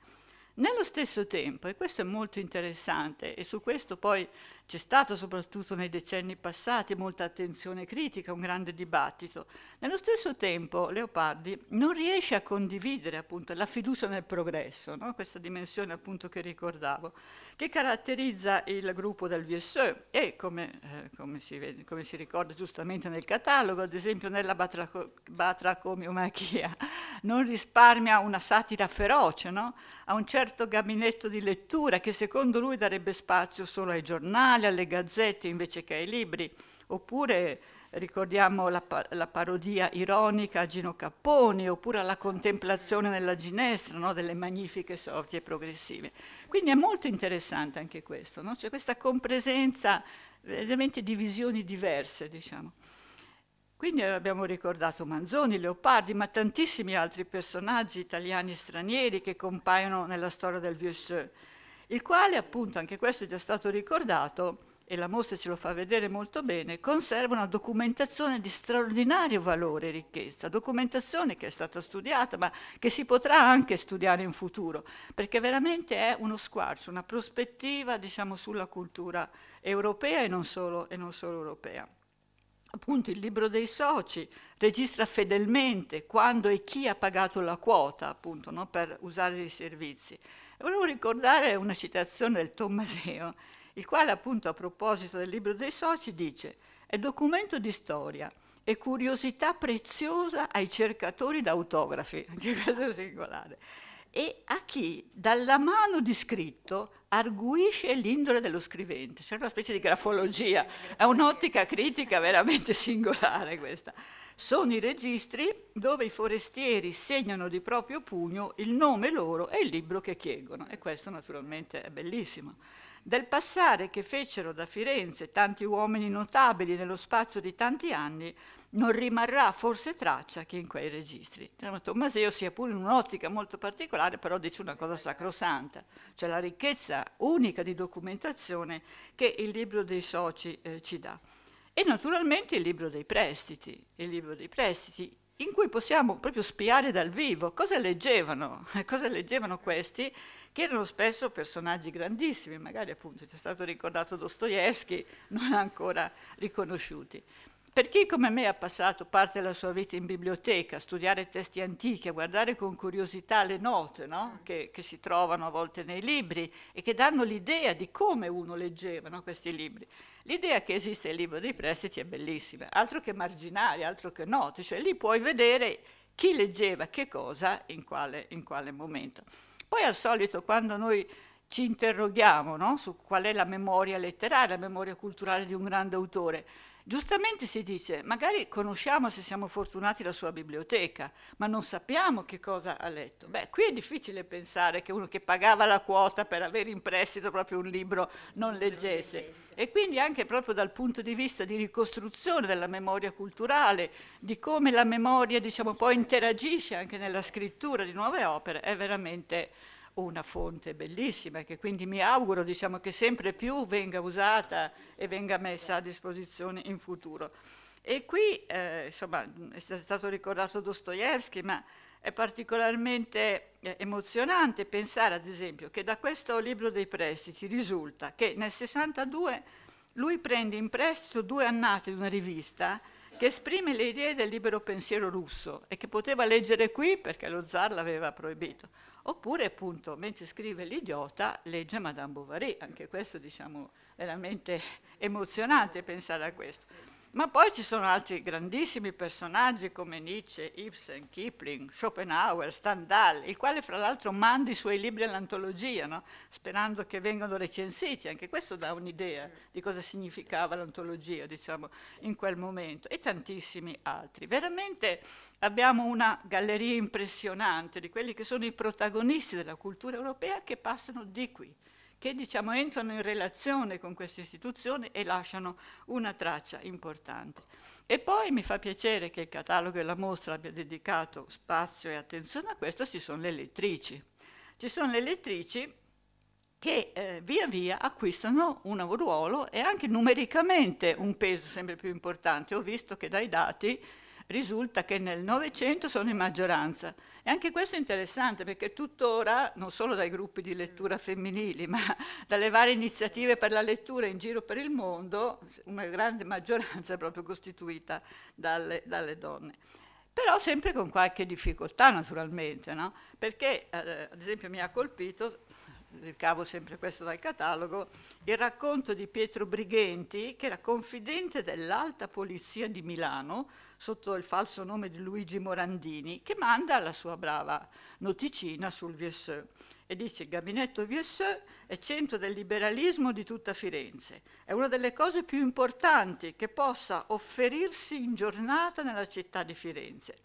Nello stesso tempo, e questo è molto interessante, e su questo poi c'è stata soprattutto nei decenni passati molta attenzione critica, un grande dibattito. Nello stesso tempo Leopardi non riesce a condividere appunto, la fiducia nel progresso, no? questa dimensione appunto, che ricordavo, che caratterizza il gruppo del VSE e come, eh, come, si vede, come, si ricorda giustamente nel catalogo, ad esempio nella batraco Batracomiomachia, non risparmia una satira feroce no? a un certo gabinetto di lettura che secondo lui darebbe spazio solo ai giornali, giornali, alle gazzette invece che ai libri, oppure ricordiamo la, la parodia ironica a Gino Capponi, oppure alla contemplazione nella ginestra no? delle magnifiche sorti e progressive. Quindi è molto interessante anche questo, no? c'è questa compresenza, veramente di visioni diverse, diciamo. Quindi abbiamo ricordato Manzoni, Leopardi, ma tantissimi altri personaggi italiani e stranieri che compaiono nella storia del Vieux il quale appunto, anche questo è già stato ricordato, e la mostra ce lo fa vedere molto bene, conserva una documentazione di straordinario valore e ricchezza, documentazione che è stata studiata ma che si potrà anche studiare in futuro, perché veramente è uno squarcio, una prospettiva diciamo, sulla cultura europea e non solo, e non solo europea. Appunto il libro dei soci registra fedelmente quando e chi ha pagato la quota appunto, no, per usare i servizi Volevo ricordare una citazione del Tommaseo, il quale appunto a proposito del libro dei soci dice è documento di storia e curiosità preziosa ai cercatori d'autografi, *laughs* Che cosa singolare, e a chi dalla mano di scritto arguisce l'indole dello scrivente, cioè una specie di grafologia, è un'ottica critica veramente singolare questa sono i registri dove i forestieri segnano di proprio pugno il nome loro e il libro che chiedono. E questo naturalmente è bellissimo. Del passare che fecero da Firenze tanti uomini notabili nello spazio di tanti anni, non rimarrà forse traccia che in quei registri. Tommaseo sia pure in un'ottica molto particolare, però dice una cosa sacrosanta, cioè la ricchezza unica di documentazione che il libro dei soci eh, ci dà. E naturalmente il libro dei prestiti, il libro dei prestiti in cui possiamo proprio spiare dal vivo cosa leggevano, *laughs* cosa leggevano questi, che erano spesso personaggi grandissimi, magari appunto c'è stato ricordato Dostoevsky, *laughs* non ancora riconosciuti. Per chi come me ha passato parte della sua vita in biblioteca, a studiare testi antichi, a guardare con curiosità le note no? che, che, si trovano a volte nei libri e che danno l'idea di come uno leggeva no? questi libri, L'idea che esiste il libro dei prestiti è bellissima, altro che marginali, altro che note, cioè lì puoi vedere chi leggeva che cosa in quale, in quale momento. Poi al solito quando noi ci interroghiamo no, su qual è la memoria letteraria, la memoria culturale di un grande autore, Giustamente si dice, magari conosciamo se siamo fortunati la sua biblioteca, ma non sappiamo che cosa ha letto. Beh, qui è difficile pensare che uno che pagava la quota per avere in prestito proprio un libro non leggesse. E quindi anche proprio dal punto di vista di ricostruzione della memoria culturale, di come la memoria diciamo, poi interagisce anche nella scrittura di nuove opere, è veramente una fonte bellissima che quindi mi auguro diciamo, che sempre più venga usata e venga messa a disposizione in futuro. E qui eh, insomma, è stato ricordato Dostoevsky, ma è particolarmente eh, emozionante pensare ad esempio che da questo libro dei prestiti risulta che nel 62 lui prende in prestito due annate di una rivista che esprime le idee del libero pensiero russo e che poteva leggere qui perché lo zar l'aveva proibito. Oppure, appunto, mentre scrive l'idiota, legge Madame Bovary, anche questo diciamo veramente *laughs* emozionante pensare a questo. Ma poi ci sono altri grandissimi personaggi come Nietzsche, Ibsen, Kipling, Schopenhauer, Stendhal, il quale fra l'altro manda i suoi libri all'antologia, no? sperando che vengano recensiti. Anche questo dà un'idea di cosa significava l'antologia, diciamo, in quel momento. E tantissimi altri. Veramente abbiamo una galleria impressionante di quelli che sono i protagonisti della cultura europea che passano di qui che diciamo, entrano in relazione con queste istituzioni e lasciano una traccia importante. E poi mi fa piacere che il catalogo e la mostra abbia dedicato spazio e attenzione a questo, ci sono le lettrici. Ci sono le lettrici che eh, via via acquistano un ruolo e anche numericamente un peso sempre più importante. Ho visto che dai dati risulta che nel Novecento sono in maggioranza, e anche questo è interessante perché tuttora, non solo dai gruppi di lettura femminili, ma *laughs* dalle varie iniziative per la lettura in giro per il mondo, una grande maggioranza è proprio costituita dalle, dalle donne però sempre con qualche difficoltà naturalmente, no? perché eh, ad esempio mi ha colpito, ricavo sempre questo dal catalogo, il racconto di Pietro Brighenti, che era confidente dell'alta polizia di Milano, sotto il falso nome di Luigi Morandini, che manda la sua brava noticina sul Viesseux e dice il gabinetto Viesseux è centro del liberalismo di tutta Firenze, è una delle cose più importanti che possa offrirsi in giornata nella città di Firenze.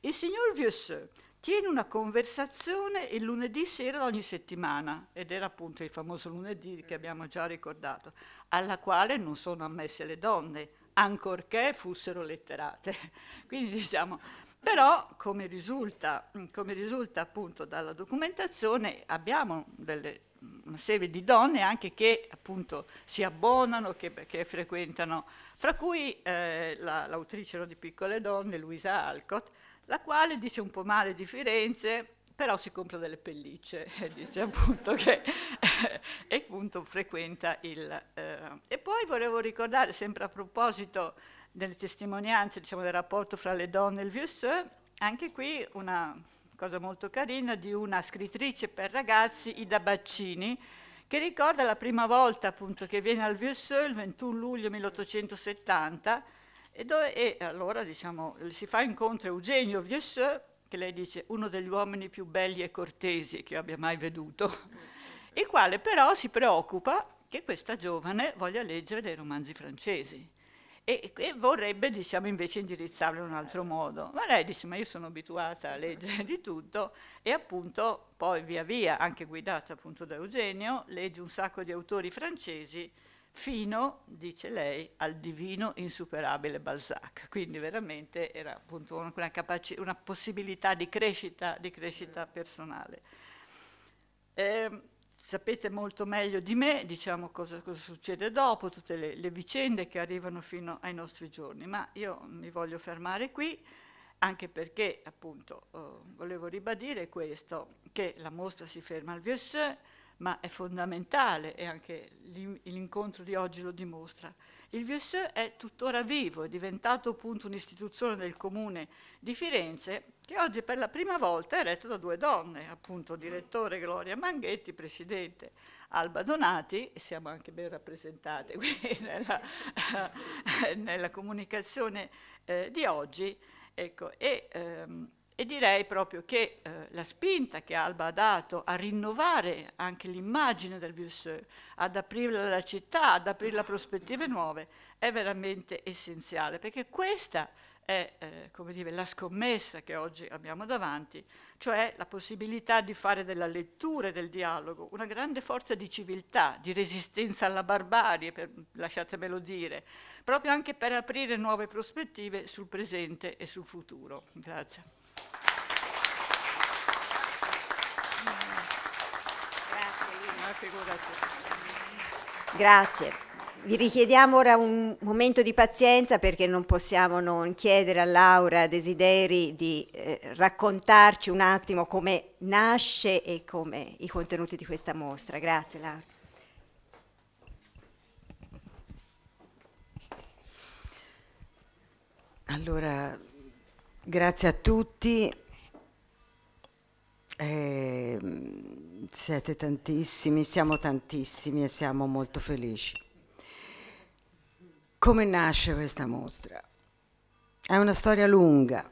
Il signor Viesseux tiene una conversazione il lunedì sera ogni settimana, ed era appunto il famoso lunedì che abbiamo già ricordato, alla quale non sono ammesse le donne, ancorché fossero letterate. *laughs* Quindi diciamo, però come risulta, come risulta appunto dalla documentazione abbiamo delle una serie di donne anche che appunto si abbonano, che, che frequentano, fra cui eh, l'autrice la, di Piccole Donne, Luisa Alcott, la quale dice un po' male di Firenze però si compra delle pellicce *laughs* e dice appunto che eh, e appunto frequenta il... Eh. E poi volevo ricordare, sempre a proposito delle testimonianze, diciamo, del rapporto fra le donne e il Vieux, anche qui una cosa molto carina di una scrittrice per ragazzi, Ida Baccini, che ricorda la prima volta appunto che viene al Vieux il 21 luglio 1870 e, dove, e allora diciamo, si fa incontro Eugenio Vieux che lei dice uno degli uomini più belli e cortesi che abbia mai veduto, il quale però si preoccupa che questa giovane voglia leggere dei romanzi francesi e, e vorrebbe diciamo, invece indirizzarlo in un altro modo. Ma lei dice ma io sono abituata a leggere di tutto e appunto poi via via, anche guidata appunto da Eugenio, legge un sacco di autori francesi fino, dice lei, al divino insuperabile Balzac. Quindi veramente era appunto una, una possibilità di crescita, di crescita personale. Eh, sapete molto meglio di me, diciamo, cosa, cosa succede dopo, tutte le, le, vicende che arrivano fino ai nostri giorni, ma io mi voglio fermare qui, anche perché appunto eh, volevo ribadire questo, che la mostra si ferma al Vieux ma è fondamentale e anche l'incontro di oggi lo dimostra. Il Vieux è tuttora vivo, è diventato appunto un'istituzione del comune di Firenze che oggi per la prima volta è retto da due donne, appunto direttore Gloria Manghetti, presidente Alba Donati, e siamo anche ben rappresentate qui *laughs* nella, *laughs* nella comunicazione eh, di oggi, ecco, e, ehm, direi proprio che eh, la spinta che Alba ha dato a rinnovare anche l'immagine del Busseux, ad aprirla alla città, ad aprirla a prospettive nuove, è veramente essenziale, perché questa è eh, come dire, la scommessa che oggi abbiamo davanti, cioè la possibilità di fare della lettura e del dialogo una grande forza di civiltà, di resistenza alla barbarie, per, lasciatemelo dire, proprio anche per aprire nuove prospettive sul presente e sul futuro. Grazie. Grazie. Vi richiediamo ora un momento di pazienza perché non possiamo non chiedere a Laura Desideri di eh, raccontarci un attimo come nasce e come i contenuti di questa mostra. Grazie Laura. Allora, grazie a tutti. Eh, siete tantissimi, siamo tantissimi e siamo molto felici. Come nasce questa mostra? È una storia lunga,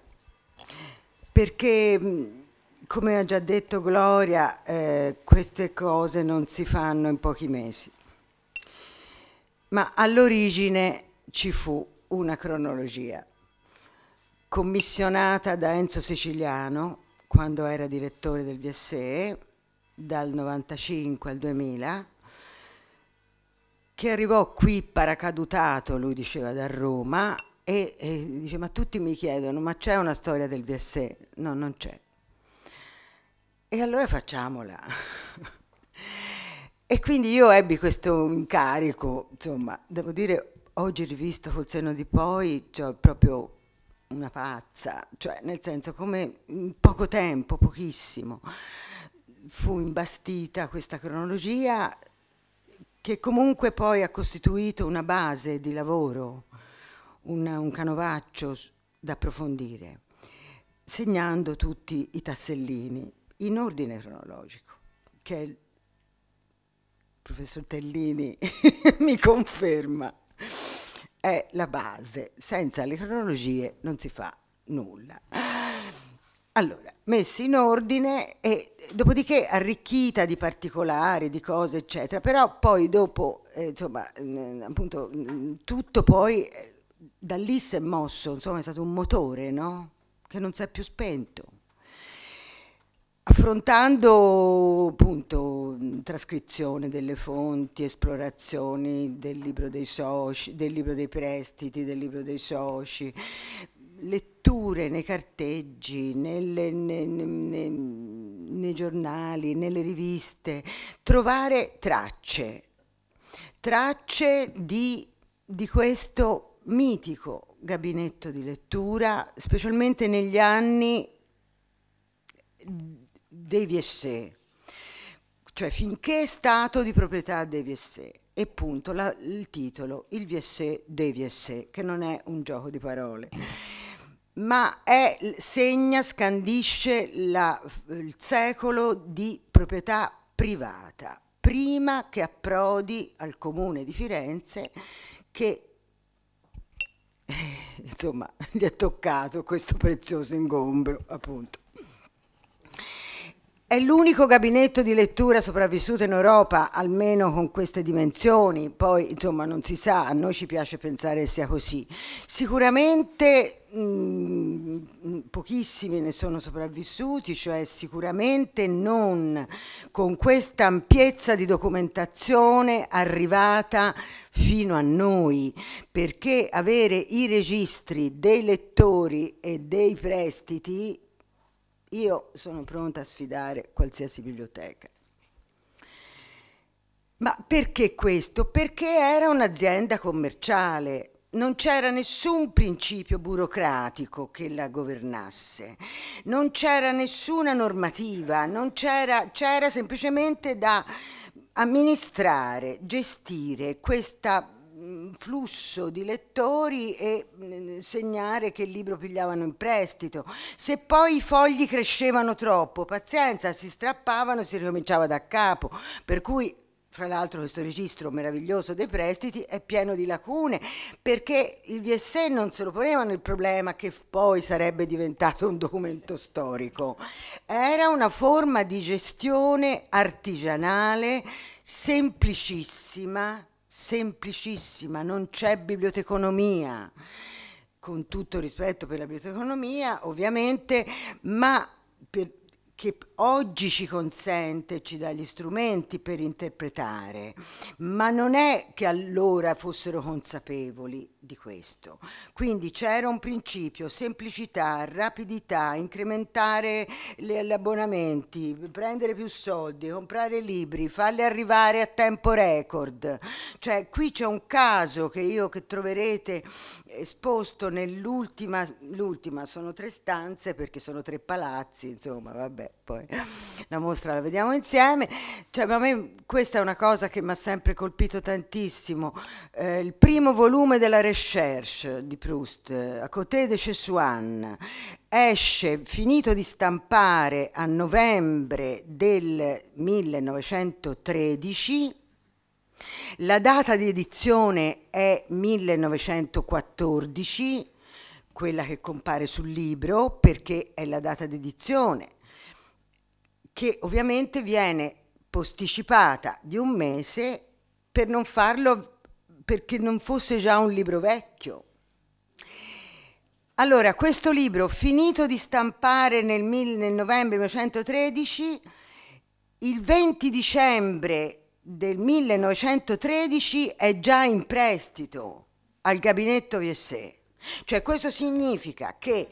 perché come ha già detto Gloria, eh, queste cose non si fanno in pochi mesi. Ma all'origine ci fu una cronologia commissionata da Enzo Siciliano quando era direttore del VSE dal 95 al 2000, che arrivò qui paracadutato, lui diceva, da Roma e, e dice, ma tutti mi chiedono, ma c'è una storia del VSE? No, non c'è. E allora facciamola. *laughs* e quindi io ebbi questo incarico, insomma, devo dire, oggi rivisto col senno di poi, cioè proprio una pazza, cioè nel senso come in poco tempo, pochissimo, fu imbastita questa cronologia che comunque poi ha costituito una base di lavoro, un, un canovaccio da approfondire, segnando tutti i tassellini in ordine cronologico, che il professor Tellini *laughs* mi conferma è la base, senza le cronologie non si fa nulla. Allora, messi in ordine e dopodiché arricchita di particolari, di cose, eccetera, però poi dopo, eh, insomma, mh, mm, appunto, mh, mm, tutto poi eh, da lì si è mosso, insomma, è stato un motore, no? Che non si è più spento. Affrontando appunto trascrizione delle fonti, esplorazioni del libro dei soci, del libro dei prestiti, del libro dei soci, letture nei carteggi, nelle, ne, ne, nei giornali, nelle riviste, trovare tracce, tracce di, di questo mitico gabinetto di lettura, specialmente negli anni dei Viessé, cioè finché è stato di proprietà dei Viessé. E punto la, il titolo, il Viessé dei Viessé, che non è un gioco di parole, ma è, segna, scandisce la, il secolo di proprietà privata, prima che approdi al comune di Firenze che *laughs* insomma, gli ha toccato questo prezioso ingombro, appunto. È l'unico gabinetto di lettura sopravvissuto in Europa, almeno con queste dimensioni, poi insomma non si sa, a noi ci piace pensare sia così. Sicuramente mh, mm, mm, pochissimi ne sono sopravvissuti, cioè sicuramente non con questa ampiezza di documentazione arrivata fino a noi, perché avere i registri dei lettori e dei prestiti io sono pronta a sfidare qualsiasi biblioteca. Ma perché questo? Perché era un'azienda commerciale, non c'era nessun principio burocratico che la governasse, non c'era nessuna normativa, c'era, c'era semplicemente da amministrare, gestire questa flusso di lettori e mm, segnare che il libro pigliavano in prestito. Se poi i fogli crescevano troppo, pazienza, si strappavano e si ricominciava da capo, per cui fra l'altro questo registro meraviglioso dei prestiti è pieno di lacune perché il VSE non se lo ponevano il problema che poi sarebbe diventato un documento storico era una forma di gestione artigianale semplicissima semplicissima, non c'è biblioteconomia, con tutto rispetto per la biblioteconomia ovviamente, ma per, che oggi ci consente, ci dà gli strumenti per interpretare, ma non è che allora fossero consapevoli, di questo. Quindi c'era un principio, semplicità, rapidità, incrementare gli abbonamenti, prendere più soldi, comprare libri, farli arrivare a tempo record. Cioè qui c'è un caso che io che troverete esposto nell'ultima, l'ultima sono tre stanze perché sono tre palazzi, insomma vabbè, poi la mostra la vediamo insieme. Cioè, a me questa è una cosa che mi ha sempre colpito tantissimo. Eh, il primo volume della Recherche di Proust, A Côté de chez Swann, esce finito di stampare a novembre del 1913, la data di edizione è 1914, quella che compare sul libro perché è la data di edizione, che ovviamente viene posticipata di un mese per non farlo perché non fosse già un libro vecchio. Allora, questo libro, finito di stampare nel, nel novembre 1913, il 20 dicembre del 1913 è già in prestito al gabinetto Viessé. Cioè questo significa che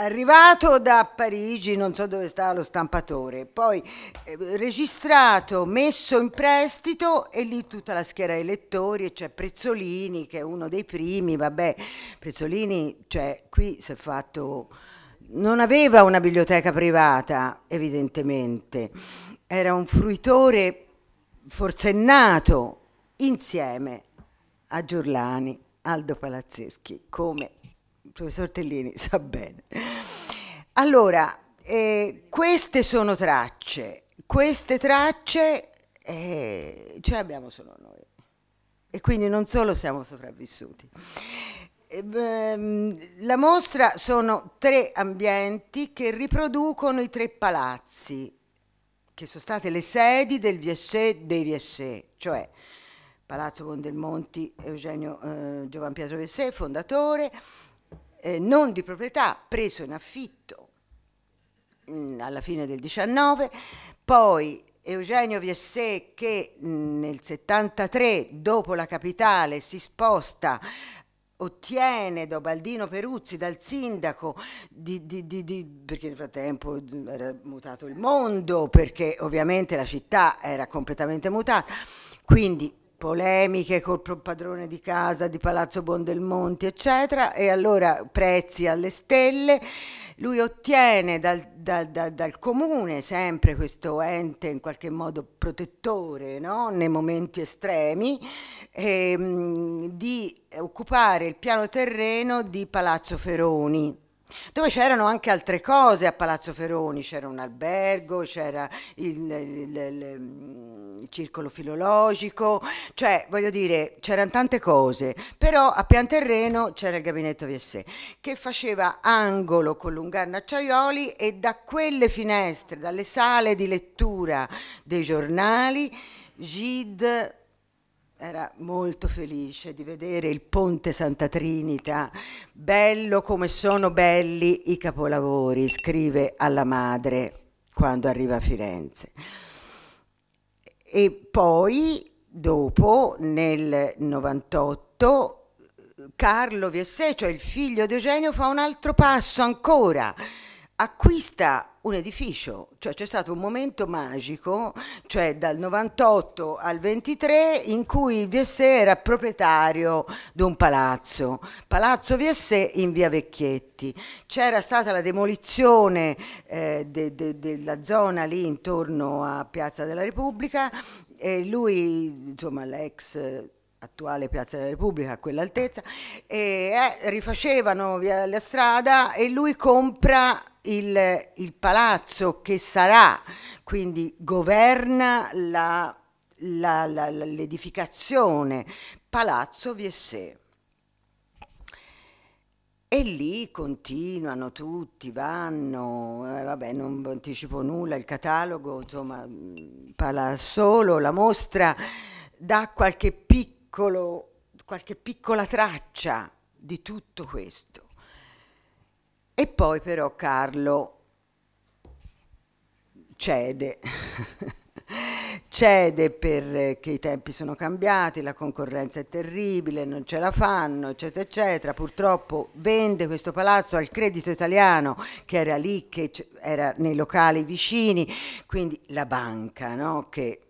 arrivato da Parigi, non so dove stava lo stampatore, poi eh, registrato, messo in prestito e lì tutta la schiera dei lettori, c'è cioè Prezzolini che è uno dei primi, vabbè, Prezzolini, cioè qui si è fatto... Non aveva una biblioteca privata, evidentemente, era un fruitore forsennato insieme a Giurlani, Aldo Palazzeschi, come il professor Tellini sa bene. Allora, eh, queste sono tracce, queste tracce eh, ce le abbiamo solo noi e quindi non solo siamo sopravvissuti. Ehm, la mostra sono tre ambienti che riproducono i tre palazzi, che sono state le sedi del VSE dei VSE, cioè Palazzo Bondelmonti, Eugenio eh, Giovan Pietro Viesce, fondatore, eh, non di proprietà preso in affitto mh, mm, alla fine del 19, poi Eugenio Viessé che mh, mm, nel 73 dopo la capitale si sposta ottiene dopo Aldino Peruzzi dal sindaco di, di, di, perché nel frattempo mm, era mutato il mondo perché ovviamente la città era completamente mutata quindi polemiche col padrone di casa di Palazzo Bondelmonti, eccetera, e allora prezzi alle stelle. Lui ottiene dal, dal, dal, dal comune sempre questo ente in qualche modo protettore no? nei momenti estremi eh, di occupare il piano terreno di Palazzo Feroni dove c'erano anche altre cose a Palazzo Feroni, c'era un albergo, c'era il, il, il, il, circolo filologico, cioè voglio dire c'erano tante cose, però a pian terreno c'era il gabinetto VSE che faceva angolo con Lungarno Acciaioli e da quelle finestre, dalle sale di lettura dei giornali, Gide era molto felice di vedere il ponte Santa Trinita, bello come sono belli i capolavori, scrive alla madre quando arriva a Firenze. E poi, dopo, nel 98, Carlo Viessè, cioè il figlio di Eugenio, fa un altro passo ancora, acquista un edificio, cioè c'è stato un momento magico, cioè dal 98 al 23 in cui il Viesse era proprietario di un palazzo, Palazzo Viesse in via Vecchietti, c'era stata la demolizione eh, della de, de zona lì intorno a Piazza della Repubblica e lui, insomma l'ex attuale Piazza della Repubblica, a quell'altezza, e eh, rifacevano via la strada e lui compra il, il palazzo che sarà, quindi governa l'edificazione Palazzo Viesse. E lì continuano tutti, vanno, eh, vabbè non anticipo nulla, il catalogo, insomma, mm, parla solo, la mostra dà qualche piccola piccolo, qualche piccola traccia di tutto questo. E poi però Carlo cede, *laughs* cede perché eh, i tempi sono cambiati, la concorrenza è terribile, non ce la fanno, eccetera, eccetera. Purtroppo vende questo palazzo al credito italiano che era lì, che era nei locali vicini, quindi la banca no? che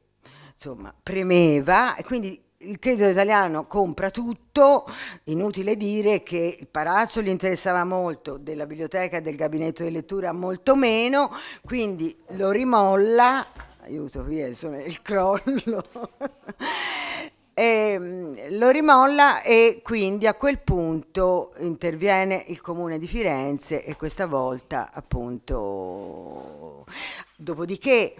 insomma premeva e quindi il credito italiano compra tutto, inutile dire che il palazzo gli interessava molto, della biblioteca e del gabinetto di lettura molto meno, quindi lo rimolla, aiuto qui sono il crollo, *laughs* e, ehm, lo rimolla e quindi a quel punto interviene il comune di Firenze e questa volta appunto, dopodiché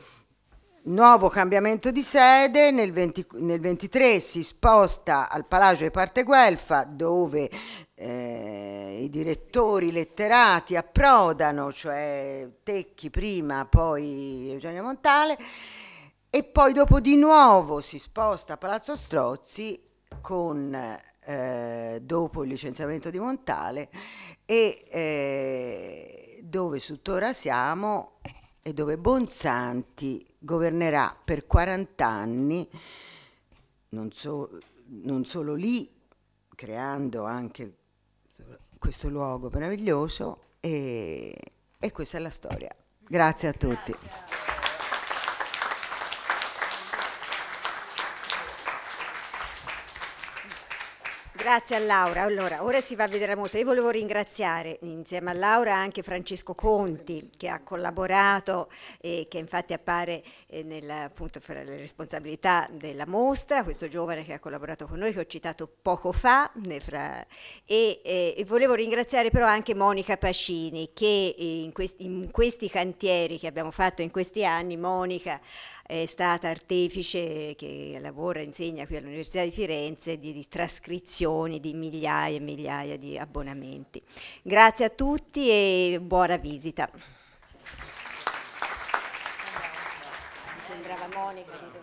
Nuovo cambiamento di sede, nel, 20, nel 23 si sposta al Palagio di Parte Guelfa dove eh, i direttori letterati approdano, cioè Tecchi prima, poi Eugenio Montale, e poi dopo di nuovo si sposta a Palazzo Strozzi con, eh, dopo il licenziamento di Montale e eh, dove tuttora siamo e dove Bonsanti governerà per 40 anni, non, so, non solo lì, creando anche questo luogo meraviglioso e, e questa è la storia. Grazie a tutti. Grazie. Grazie a Laura. Allora, ora si va a vedere la mostra. Io volevo ringraziare insieme a Laura anche Francesco Conti che ha collaborato e che infatti appare eh, nella, appunto fra le responsabilità della mostra, questo giovane che ha collaborato con noi che ho citato poco fa. Fra, e, eh, e, volevo ringraziare però anche Monica Pacini che eh, in questi, in questi cantieri che abbiamo fatto in questi anni, Monica è stata artefice che lavora e insegna qui all'Università di Firenze di, di trascrizioni di migliaia e migliaia di abbonamenti. Grazie a tutti e buona visita. Mi sembrava Monica di